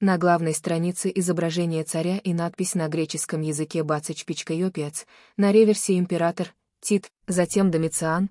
На главной странице изображение царя и надпись на греческом языке «Бацач Пичкайопиац», на реверсе «Император», «Тит», затем «Домициан»,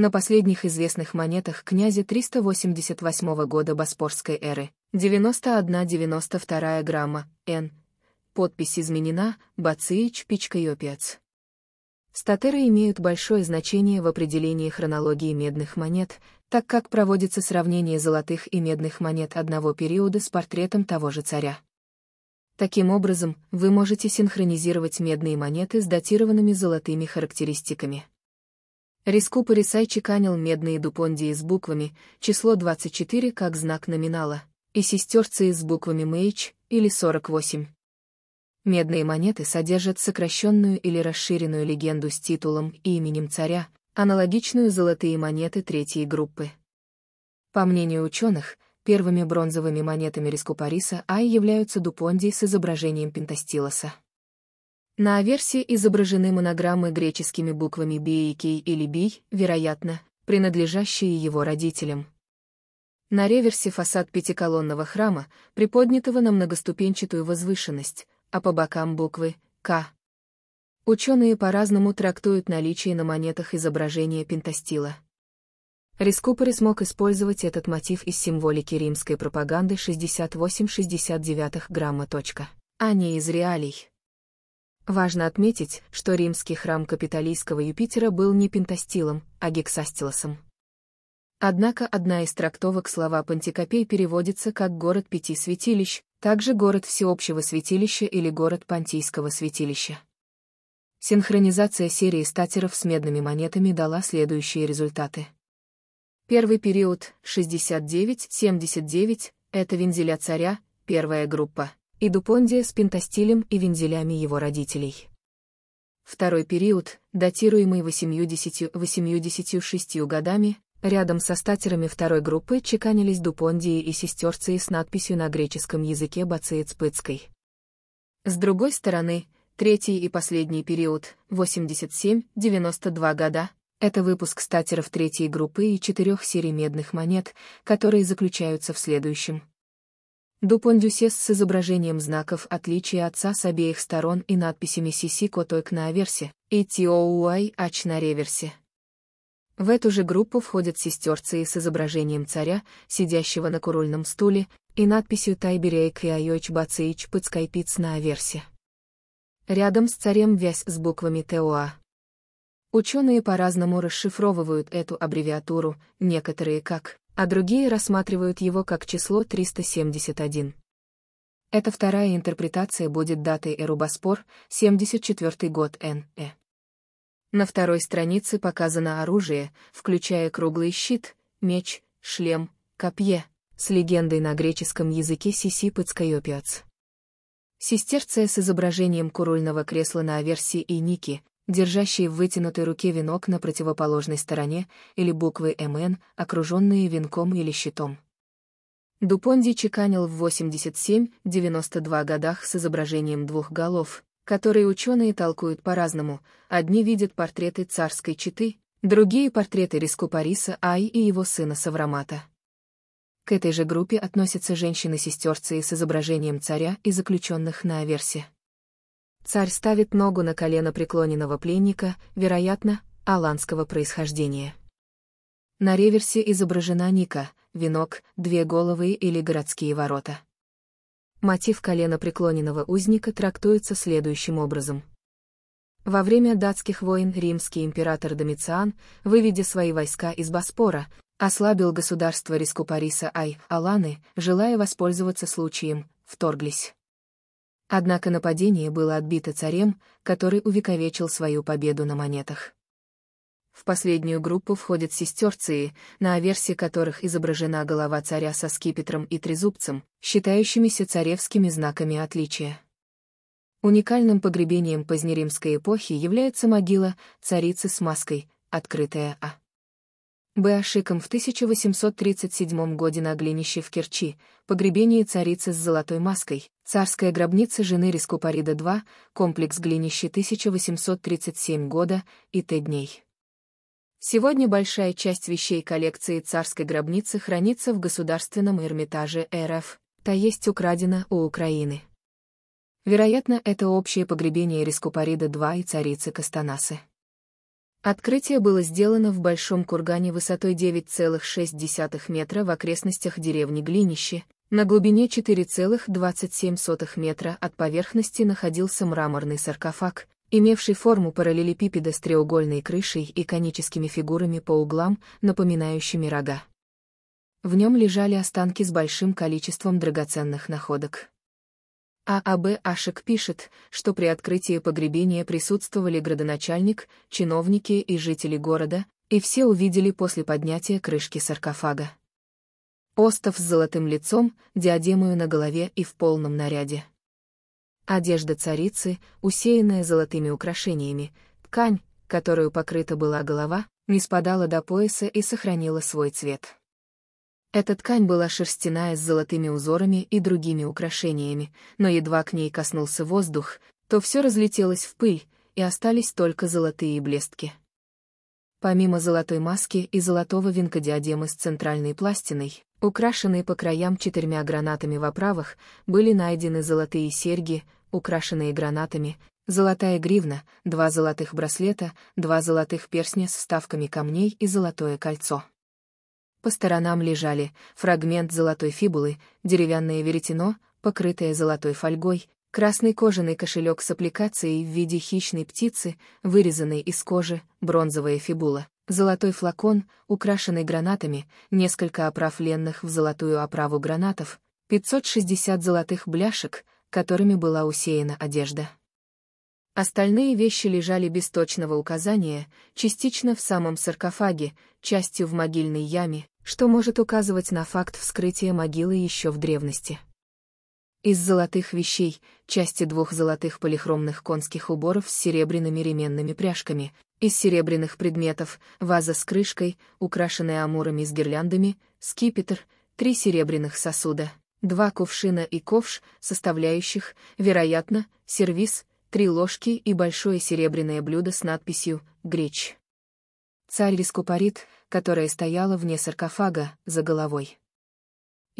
На последних известных монетах князя 388 года Боспорской эры, 91-92 грамма, Н. Подпись изменена, Бацич Пичка и Статеры имеют большое значение в определении хронологии медных монет, так как проводится сравнение золотых и медных монет одного периода с портретом того же царя. Таким образом, вы можете синхронизировать медные монеты с датированными золотыми характеристиками. Риску Парисай чеканил медные дупондии с буквами, число 24 как знак номинала, и сестерцы с буквами Мэйч, или 48. Медные монеты содержат сокращенную или расширенную легенду с титулом и именем царя, аналогичную золотые монеты третьей группы. По мнению ученых, первыми бронзовыми монетами Рискупариса Ай являются дупондии с изображением Пентастилоса. На аверсе изображены монограммы греческими буквами «биикей» или «бий», вероятно, принадлежащие его родителям. На реверсе фасад пятиколонного храма, приподнятого на многоступенчатую возвышенность, а по бокам буквы «К». Ученые по-разному трактуют наличие на монетах изображения пентастила. Рискупори смог использовать этот мотив из символики римской пропаганды 68-69 грамма. А не из реалий. Важно отметить, что римский храм капиталийского Юпитера был не пентастилом, а гексастилосом. Однако одна из трактовок слова «пантикопей» переводится как «город пяти святилищ», также «город всеобщего святилища» или «город пантийского святилища». Синхронизация серии статеров с медными монетами дала следующие результаты. Первый период 69-79 это вензеля царя, первая группа и Дупондия с пентастилем и вензелями его родителей. Второй период, датируемый 80-86 годами, рядом со статерами второй группы чеканились Дупондии и сестерцы с надписью на греческом языке Бацеецпыцкой. С другой стороны, третий и последний период, 87-92 года, это выпуск статеров третьей группы и четырех серий медных монет, которые заключаются в следующем – Дупондюсес с изображением знаков отличия отца с обеих сторон и надписями Сисико Тойк на аверсе и Тиоуай Ач на реверсе. В эту же группу входят сестерцы с изображением царя, сидящего на курульном стуле, и надписью Тайберейк и Айойч Бацеич Пыцкайпиц на аверсе. Рядом с царем вязь с буквами ТОА. Ученые по-разному расшифровывают эту аббревиатуру, некоторые как а другие рассматривают его как число 371. Это вторая интерпретация будет датой Эрубаспор, 74 год Н.Э. На второй странице показано оружие, включая круглый щит, меч, шлем, копье, с легендой на греческом языке Сиси Пыцкайопиац. Сестерция с изображением курульного кресла на аверсии и Ники, держащие в вытянутой руке венок на противоположной стороне, или буквы МН, окруженные венком или щитом. Дупонди чеканил в 87-92 годах с изображением двух голов, которые ученые толкуют по-разному, одни видят портреты царской четы, другие — портреты Рискупариса Ай и его сына Саврамата. К этой же группе относятся женщины-сестерцы с изображением царя и заключенных на Аверсе. Царь ставит ногу на колено преклоненного пленника, вероятно, аланского происхождения. На реверсе изображена Ника, венок, две головы или городские ворота. Мотив колена преклоненного узника трактуется следующим образом. Во время датских войн римский император Домициан, выведя свои войска из Боспора, ослабил государство Рискупариса Ай-Аланы, желая воспользоваться случаем, вторглись. Однако нападение было отбито царем, который увековечил свою победу на монетах. В последнюю группу входят сестерции, на аверсе которых изображена голова царя со скипетром и трезубцем, считающимися царевскими знаками отличия. Уникальным погребением позднеримской эпохи является могила царицы с маской, открытая А. Б. Ашиком в 1837 году на глинище в Керчи, погребение царицы с золотой маской, Царская гробница жены Рискупарида II, комплекс Глинище 1837 года и Т дней. Сегодня большая часть вещей коллекции царской гробницы хранится в Государственном Эрмитаже РФ, та есть украдена у Украины. Вероятно, это общее погребение Рискупарида II и царицы Кастанасы. Открытие было сделано в большом кургане высотой 9,6 метра в окрестностях деревни Глинище, на глубине 4,27 метра от поверхности находился мраморный саркофаг, имевший форму параллелепипеда с треугольной крышей и коническими фигурами по углам, напоминающими рога. В нем лежали останки с большим количеством драгоценных находок. ААБ Ашек пишет, что при открытии погребения присутствовали градоначальник, чиновники и жители города, и все увидели после поднятия крышки саркофага. Остов с золотым лицом, диадемою на голове и в полном наряде. Одежда царицы, усеянная золотыми украшениями, ткань, которую покрыта была голова, не спадала до пояса и сохранила свой цвет. Эта ткань была шерстяная с золотыми узорами и другими украшениями, но едва к ней коснулся воздух, то все разлетелось в пыль, и остались только золотые блестки. Помимо золотой маски и золотого венка диадемы с центральной пластиной, украшенные по краям четырьмя гранатами в оправах, были найдены золотые серьги, украшенные гранатами, золотая гривна, два золотых браслета, два золотых перстня с вставками камней и золотое кольцо. По сторонам лежали фрагмент золотой фибулы, деревянное веретено, покрытое золотой фольгой, красный кожаный кошелек с аппликацией в виде хищной птицы, вырезанной из кожи, бронзовая фибула, Золотой флакон, украшенный гранатами, несколько оправ ленных в золотую оправу гранатов, 560 золотых бляшек, которыми была усеяна одежда. Остальные вещи лежали без точного указания, частично в самом саркофаге, частью в могильной яме, что может указывать на факт вскрытия могилы еще в древности. Из золотых вещей, части двух золотых полихромных конских уборов с серебряными ременными пряжками, из серебряных предметов, ваза с крышкой, украшенная амурами с гирляндами, скипетр, три серебряных сосуда, два кувшина и ковш, составляющих, вероятно, сервиз, три ложки и большое серебряное блюдо с надписью «Греч». Царь Рискупарит, которая стояла вне саркофага, за головой.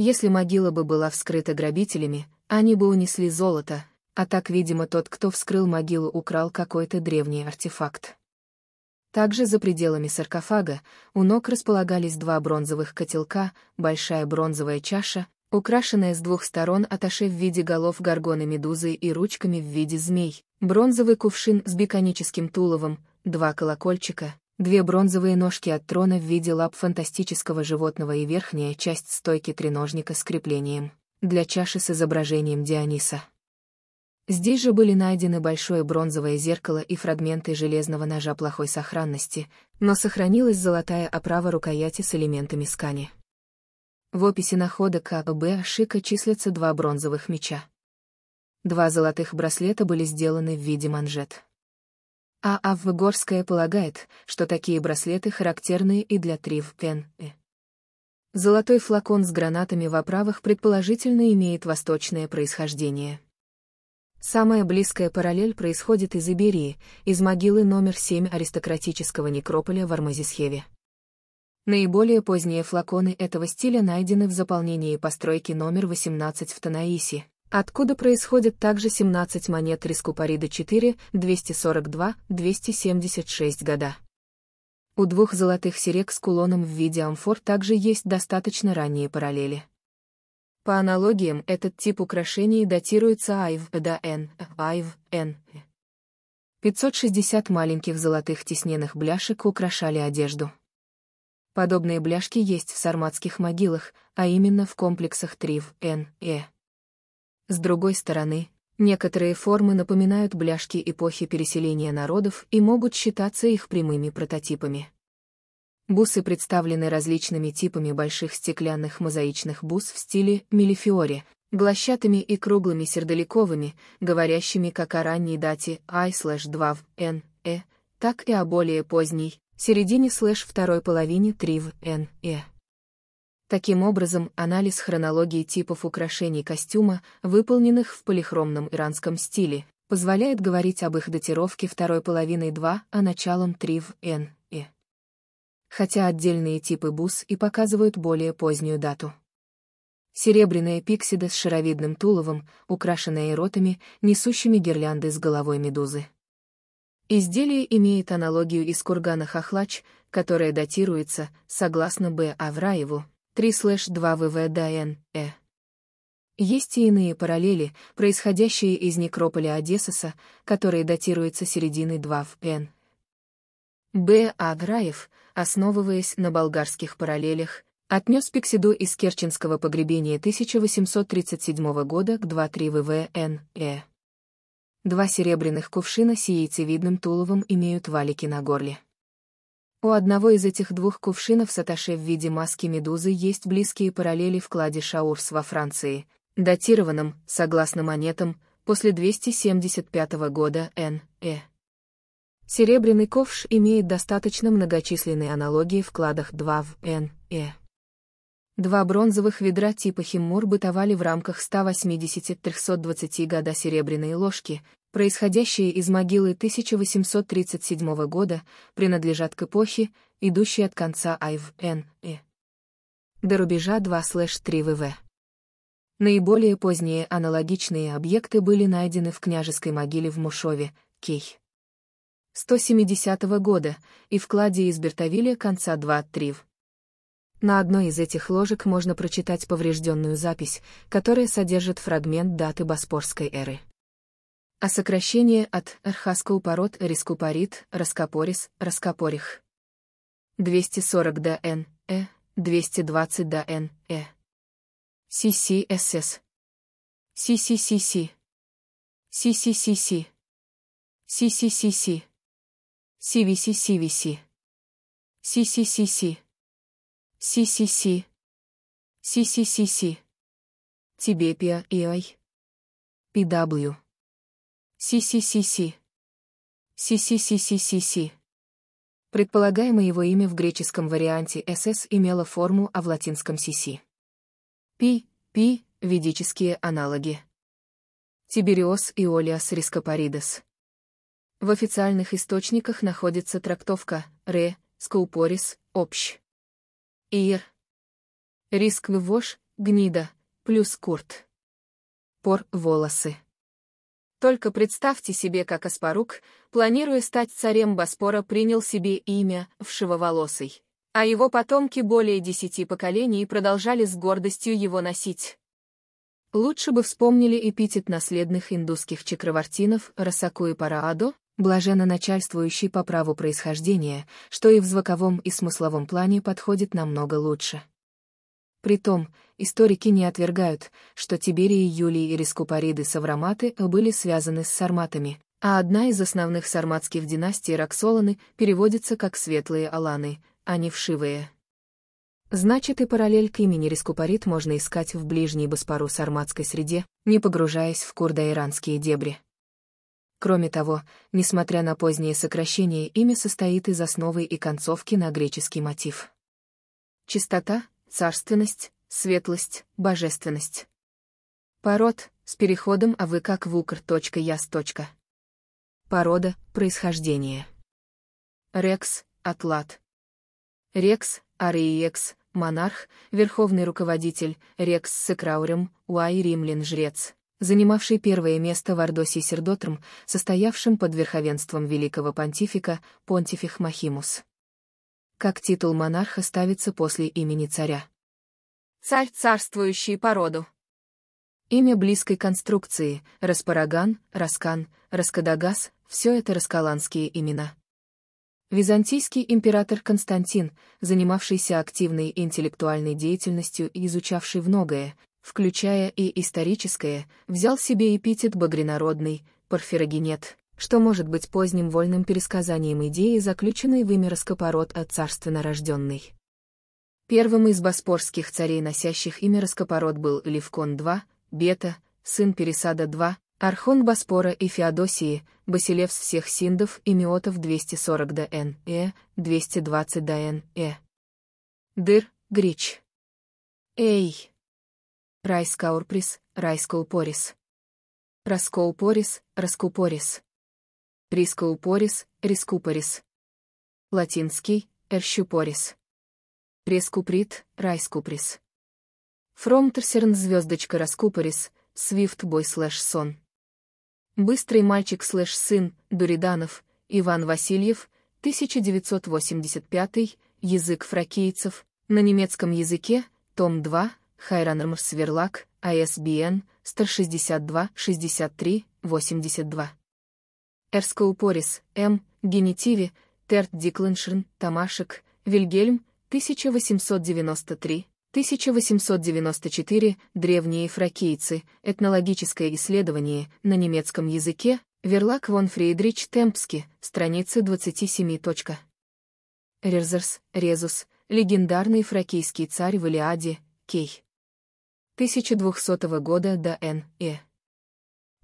Если могила бы была вскрыта грабителями, они бы унесли золото, а так, видимо, тот, кто вскрыл могилу, украл какой-то древний артефакт. Также за пределами саркофага у ног располагались два бронзовых котелка, большая бронзовая чаша, украшенная с двух сторон аташе в виде голов горгоны медузы и ручками в виде змей, бронзовый кувшин с беконическим туловом, два колокольчика, Две бронзовые ножки от трона в виде лап фантастического животного и верхняя часть стойки треножника с креплением для чаши с изображением Диониса. Здесь же были найдены большое бронзовое зеркало и фрагменты железного ножа плохой сохранности, но сохранилась золотая оправа рукояти с элементами скани. В описи находок АБ Шика числятся два бронзовых меча. Два золотых браслета были сделаны в виде манжет. А Аввыгорская полагает, что такие браслеты характерны и для Трив Н. Золотой флакон с гранатами в оправах предположительно имеет восточное происхождение. Самая близкая параллель происходит из Иберии, из могилы номер 7 аристократического некрополя в Армазисхеве. Наиболее поздние флаконы этого стиля найдены в заполнении постройки номер 18 в Танаисе, Откуда происходит также 17 монет Рискупарида 4, 242, 276 года. У двух золотых серег с кулоном в виде амфор также есть достаточно ранние параллели. По аналогиям, этот тип украшений датируется Айв до Н, Айв, Н. 560 маленьких золотых тисненных бляшек украшали одежду. Подобные бляшки есть в сарматских могилах, а именно в комплексах Трив, Н, Э. С другой стороны, некоторые формы напоминают бляшки эпохи переселения народов и могут считаться их прямыми прототипами. Бусы представлены различными типами больших стеклянных мозаичных бус в стиле мелифиоре, глощатыми и круглыми сердоликовыми, говорящими как о ранней дате I-2 в N, E, так и о более поздней, середине слэш второй половине 3 в N, E. Таким образом, анализ хронологии типов украшений костюма, выполненных в полихромном иранском стиле, позволяет говорить об их датировке второй половины 2, а началом 3 в Н и. Хотя отдельные типы бус и показывают более позднюю дату. Серебряная пиксида с шаровидным туловом, украшенная ротами, несущими гирлянды с головой медузы. Изделие имеет аналогию из кургана Хохлач, которая датируется, согласно Б. Авраеву, 3 слэш 2 ВВДН, Э. Есть и иные параллели, происходящие из некрополя Одессоса, которые датируются серединой 2 в Н. Б. А. Граев, основываясь на болгарских параллелях, отнес Пиксиду из Керченского погребения 1837 года к 2-3 ВВН, Э. Два серебряных кувшина с яйцевидным туловом имеют валики на горле. У одного из этих двух кувшинов с в виде маски медузы есть близкие параллели в кладе Шаурс во Франции, датированном, согласно монетам, после 275 года Н.Э. Серебряный ковш имеет достаточно многочисленные аналогии в кладах 2 в Н.Э. Два бронзовых ведра типа химмур бытовали в рамках 180-320 года серебряные ложки, происходящие из могилы 1837 года, принадлежат к эпохе, идущей от конца АИВН и до рубежа 2-3 ВВ. Наиболее поздние аналогичные объекты были найдены в княжеской могиле в Мушове, Кей. 170 -го года и в кладе из Бертовиля конца 2-3 в. На одной из этих ложек можно прочитать поврежденную запись, которая содержит фрагмент даты Боспорской эры а сокращение от «Архаскоупорот рискупорит раскопорис раскопорих». 240 ДН, Э, 220 ДН, Э. CCSS. CCCC. CCCC. CCCC. CVCCVC. CCCC. CCC. CCCC. Тибепия и Ай. PW. Си-си-си-си. Си-си-си-си-си-си. Предполагаемое его имя в греческом варианте СС имело форму, а в латинском сиси. Пи, пи, ведические аналоги. Тибериос Иолиас рископоридес. В официальных источниках находится трактовка «ре», «скаупорис», «общ». «Ир». «Риск вывож», «гнида», плюс «курт». «Пор», «волосы». Только представьте себе, как Аспарук, планируя стать царем Боспора, принял себе имя «Вшивоволосый». А его потомки более десяти поколений продолжали с гордостью его носить. Лучше бы вспомнили эпитет наследных индусских чекровартинов Расаку и Параадо, блаженно начальствующий по праву происхождения, что и в звуковом и смысловом плане подходит намного лучше. Притом, историки не отвергают, что Тиберии, Юлии и Рискупариды Савраматы были связаны с сарматами, а одна из основных сарматских династий Роксоланы переводится как «светлые аланы», а не «вшивые». Значит, и параллель к имени Рискупарит можно искать в ближней Боспору сарматской среде, не погружаясь в курдо курдоиранские дебри. Кроме того, несмотря на позднее сокращение, имя состоит из основы и концовки на греческий мотив. Чистота, царственность, светлость, божественность. Пород, с переходом а вы как вукр. Яс. Порода, происхождение. Рекс, Атлат. Рекс, ареекс, монарх, верховный руководитель, Рекс Секраурем, Уай римлян-жрец, занимавший первое место в Ордосе Сердотрм, состоявшим под верховенством великого понтифика, понтифих Махимус как титул монарха ставится после имени царя. Царь царствующий по роду. Имя близкой конструкции – Распараган, Раскан, Раскадагас – все это раскаланские имена. Византийский император Константин, занимавшийся активной интеллектуальной деятельностью и изучавший многое, включая и историческое, взял себе эпитет «багринародный», Парфирогенет что может быть поздним вольным пересказанием идеи, заключенной в имя Раскопород от царственно рожденной. Первым из боспорских царей, носящих имя Раскопород, был Левкон II, Бета, сын Пересада II, Архон Боспора и Феодосии, Басилевс всех синдов и миотов 240 дн, э, 220 дн, э. Дыр, Грич. Эй. Райскаурприс, Райскоупорис. Раскоупорис, Раскупорис. Прискоупорис, рискупорис. Латинский, эрщупорис. Прескуприт, райскуприс. From Tercern звездочка раскупорис, Swift Boy слэш сон. Быстрый мальчик слэш сын, Дуриданов, Иван Васильев, 1985, язык фракийцев, на немецком языке, том 2, Хайранрмрсверлак, ISBN, 162-63-82. Эрскоупорис, М., Генитиви, Терт Диклэнширн, Тамашек, Вильгельм, 1893, 1894, древние фракийцы, этнологическое исследование на немецком языке, Верлак вон Фриедрич Темпски, страницы 27. Рерзерс, Резус, легендарный фракийский царь в Илиаде, Кей. 1200 года до Н.Э.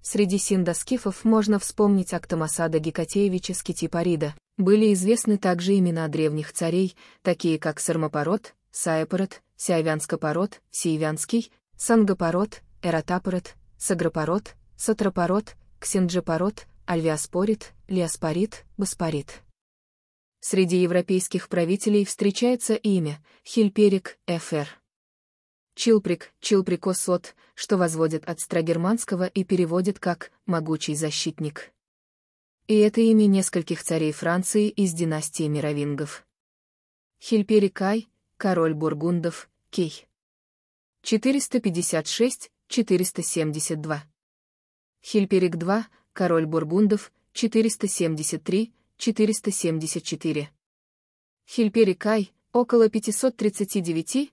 Среди синдоскифов можно вспомнить Актамасада Гекатеевича Скитипарида. Были известны также имена древних царей, такие как Сармопород, Саепород, Сиавянскопород, Сиевянский, Сангопород, Эратапород, Сагропород, Сатропород, Ксенджапород, Альвиаспорит, Лиаспорид, Баспорид. Среди европейских правителей встречается имя Хильперик Эфер. Чилприк, Чилприкосот, что возводит от старогерманского и переводит как «могучий защитник». И это имя нескольких царей Франции из династии мировингов. Хильперикай, король бургундов, Кей. 456-472. Хильперик II, король бургундов, 473-474. Хильперикай, около 539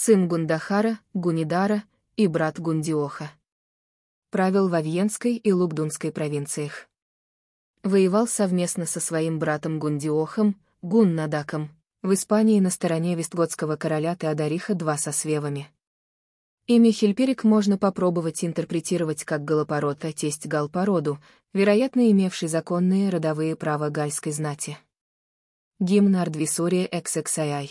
сын Гундахара, Гунидара и брат Гундиоха. Правил в Авьенской и Лубдунской провинциях. Воевал совместно со своим братом Гундиохом, Гуннадаком, в Испании на стороне вестготского короля Теодориха II со свевами. Имя Хельперик можно попробовать интерпретировать как Галопорота, тесть Галпороду, вероятно имевший законные родовые права гальской знати. Гимн Ардвисория XXII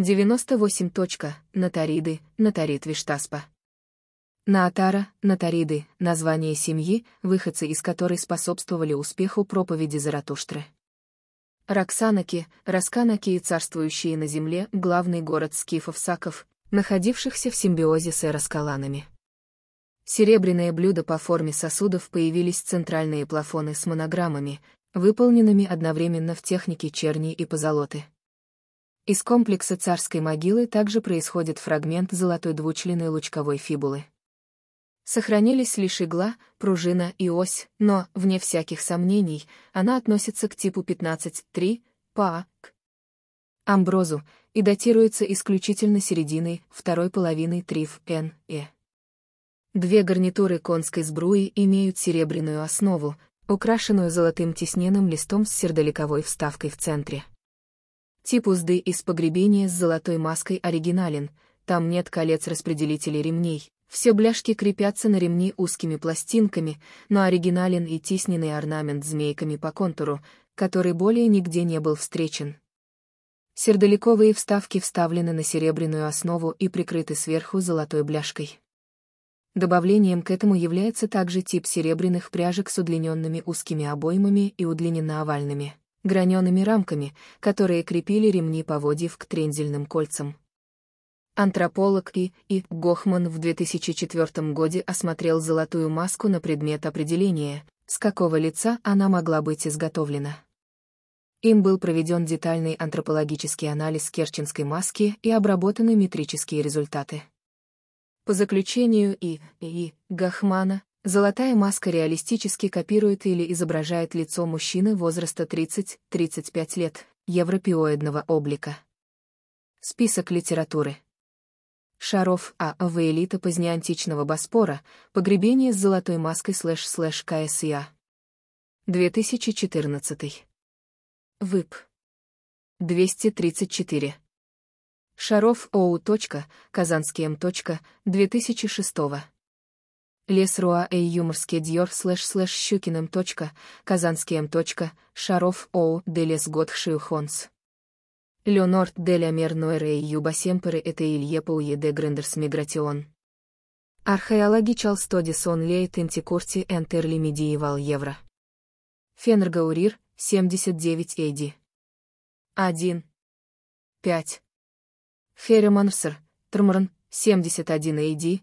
98. Натариды, Натарит Виштаспа. Наатара, Натариды, название семьи, выходцы из которой способствовали успеху проповеди Заратуштры. Раксанаки, Расканаки и царствующие на земле главный город скифов-саков, находившихся в симбиозе с эроскаланами. Серебряные блюда по форме сосудов появились центральные плафоны с монограммами, выполненными одновременно в технике черни и позолоты. Из комплекса царской могилы также происходит фрагмент золотой двучленной лучковой фибулы. Сохранились лишь игла, пружина и ось, но, вне всяких сомнений, она относится к типу 15.3, ПАК. Амброзу, и датируется исключительно серединой второй половины триф Н.Э. Две гарнитуры конской сбруи имеют серебряную основу, украшенную золотым тисненным листом с сердоликовой вставкой в центре. Тип узды из погребения с золотой маской оригинален, там нет колец-распределителей ремней. Все бляшки крепятся на ремни узкими пластинками, но оригинален и тисненный орнамент змейками по контуру, который более нигде не был встречен. Сердоликовые вставки вставлены на серебряную основу и прикрыты сверху золотой бляшкой. Добавлением к этому является также тип серебряных пряжек с удлиненными узкими обоймами и удлиненно-овальными граненными рамками, которые крепили ремни поводьев к трендельным кольцам. Антрополог И. И. Гохман в 2004 году осмотрел золотую маску на предмет определения, с какого лица она могла быть изготовлена. Им был проведен детальный антропологический анализ керченской маски и обработаны метрические результаты. По заключению И. И. Гахмана, Золотая маска реалистически копирует или изображает лицо мужчины возраста 30-35 лет, европеоидного облика. Список литературы. Шаров А. В. Элита позднеантичного Боспора, погребение с золотой маской слэш-слэш КСИА. 2014. Вып. 234. Шаров ОУ. Казанский М. 2006. Лес Руа Эй Юморский Дьор слэш слэш Щукиным точка, Казанский М точка, Шаров Оу Делес Год Шиухонс Леонорд де ля Мер Нойре и Юба Семперы это Илье Пауе де Грендерс Мигратион. Археологичал стодис он леет интикурти энтерли медиевал евро. Фенергаурир, 79 Эйди. 1. 5. Хереманфсер, Трмрн, 71 Эйди,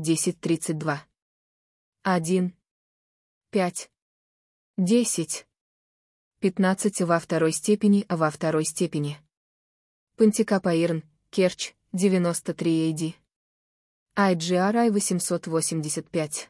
десять тридцать два один пять десять пятнадцать во второй степени а во второй степени. Пантикапаирн, Керч, девяносто три 93 а а а восемьсот восемьдесят пять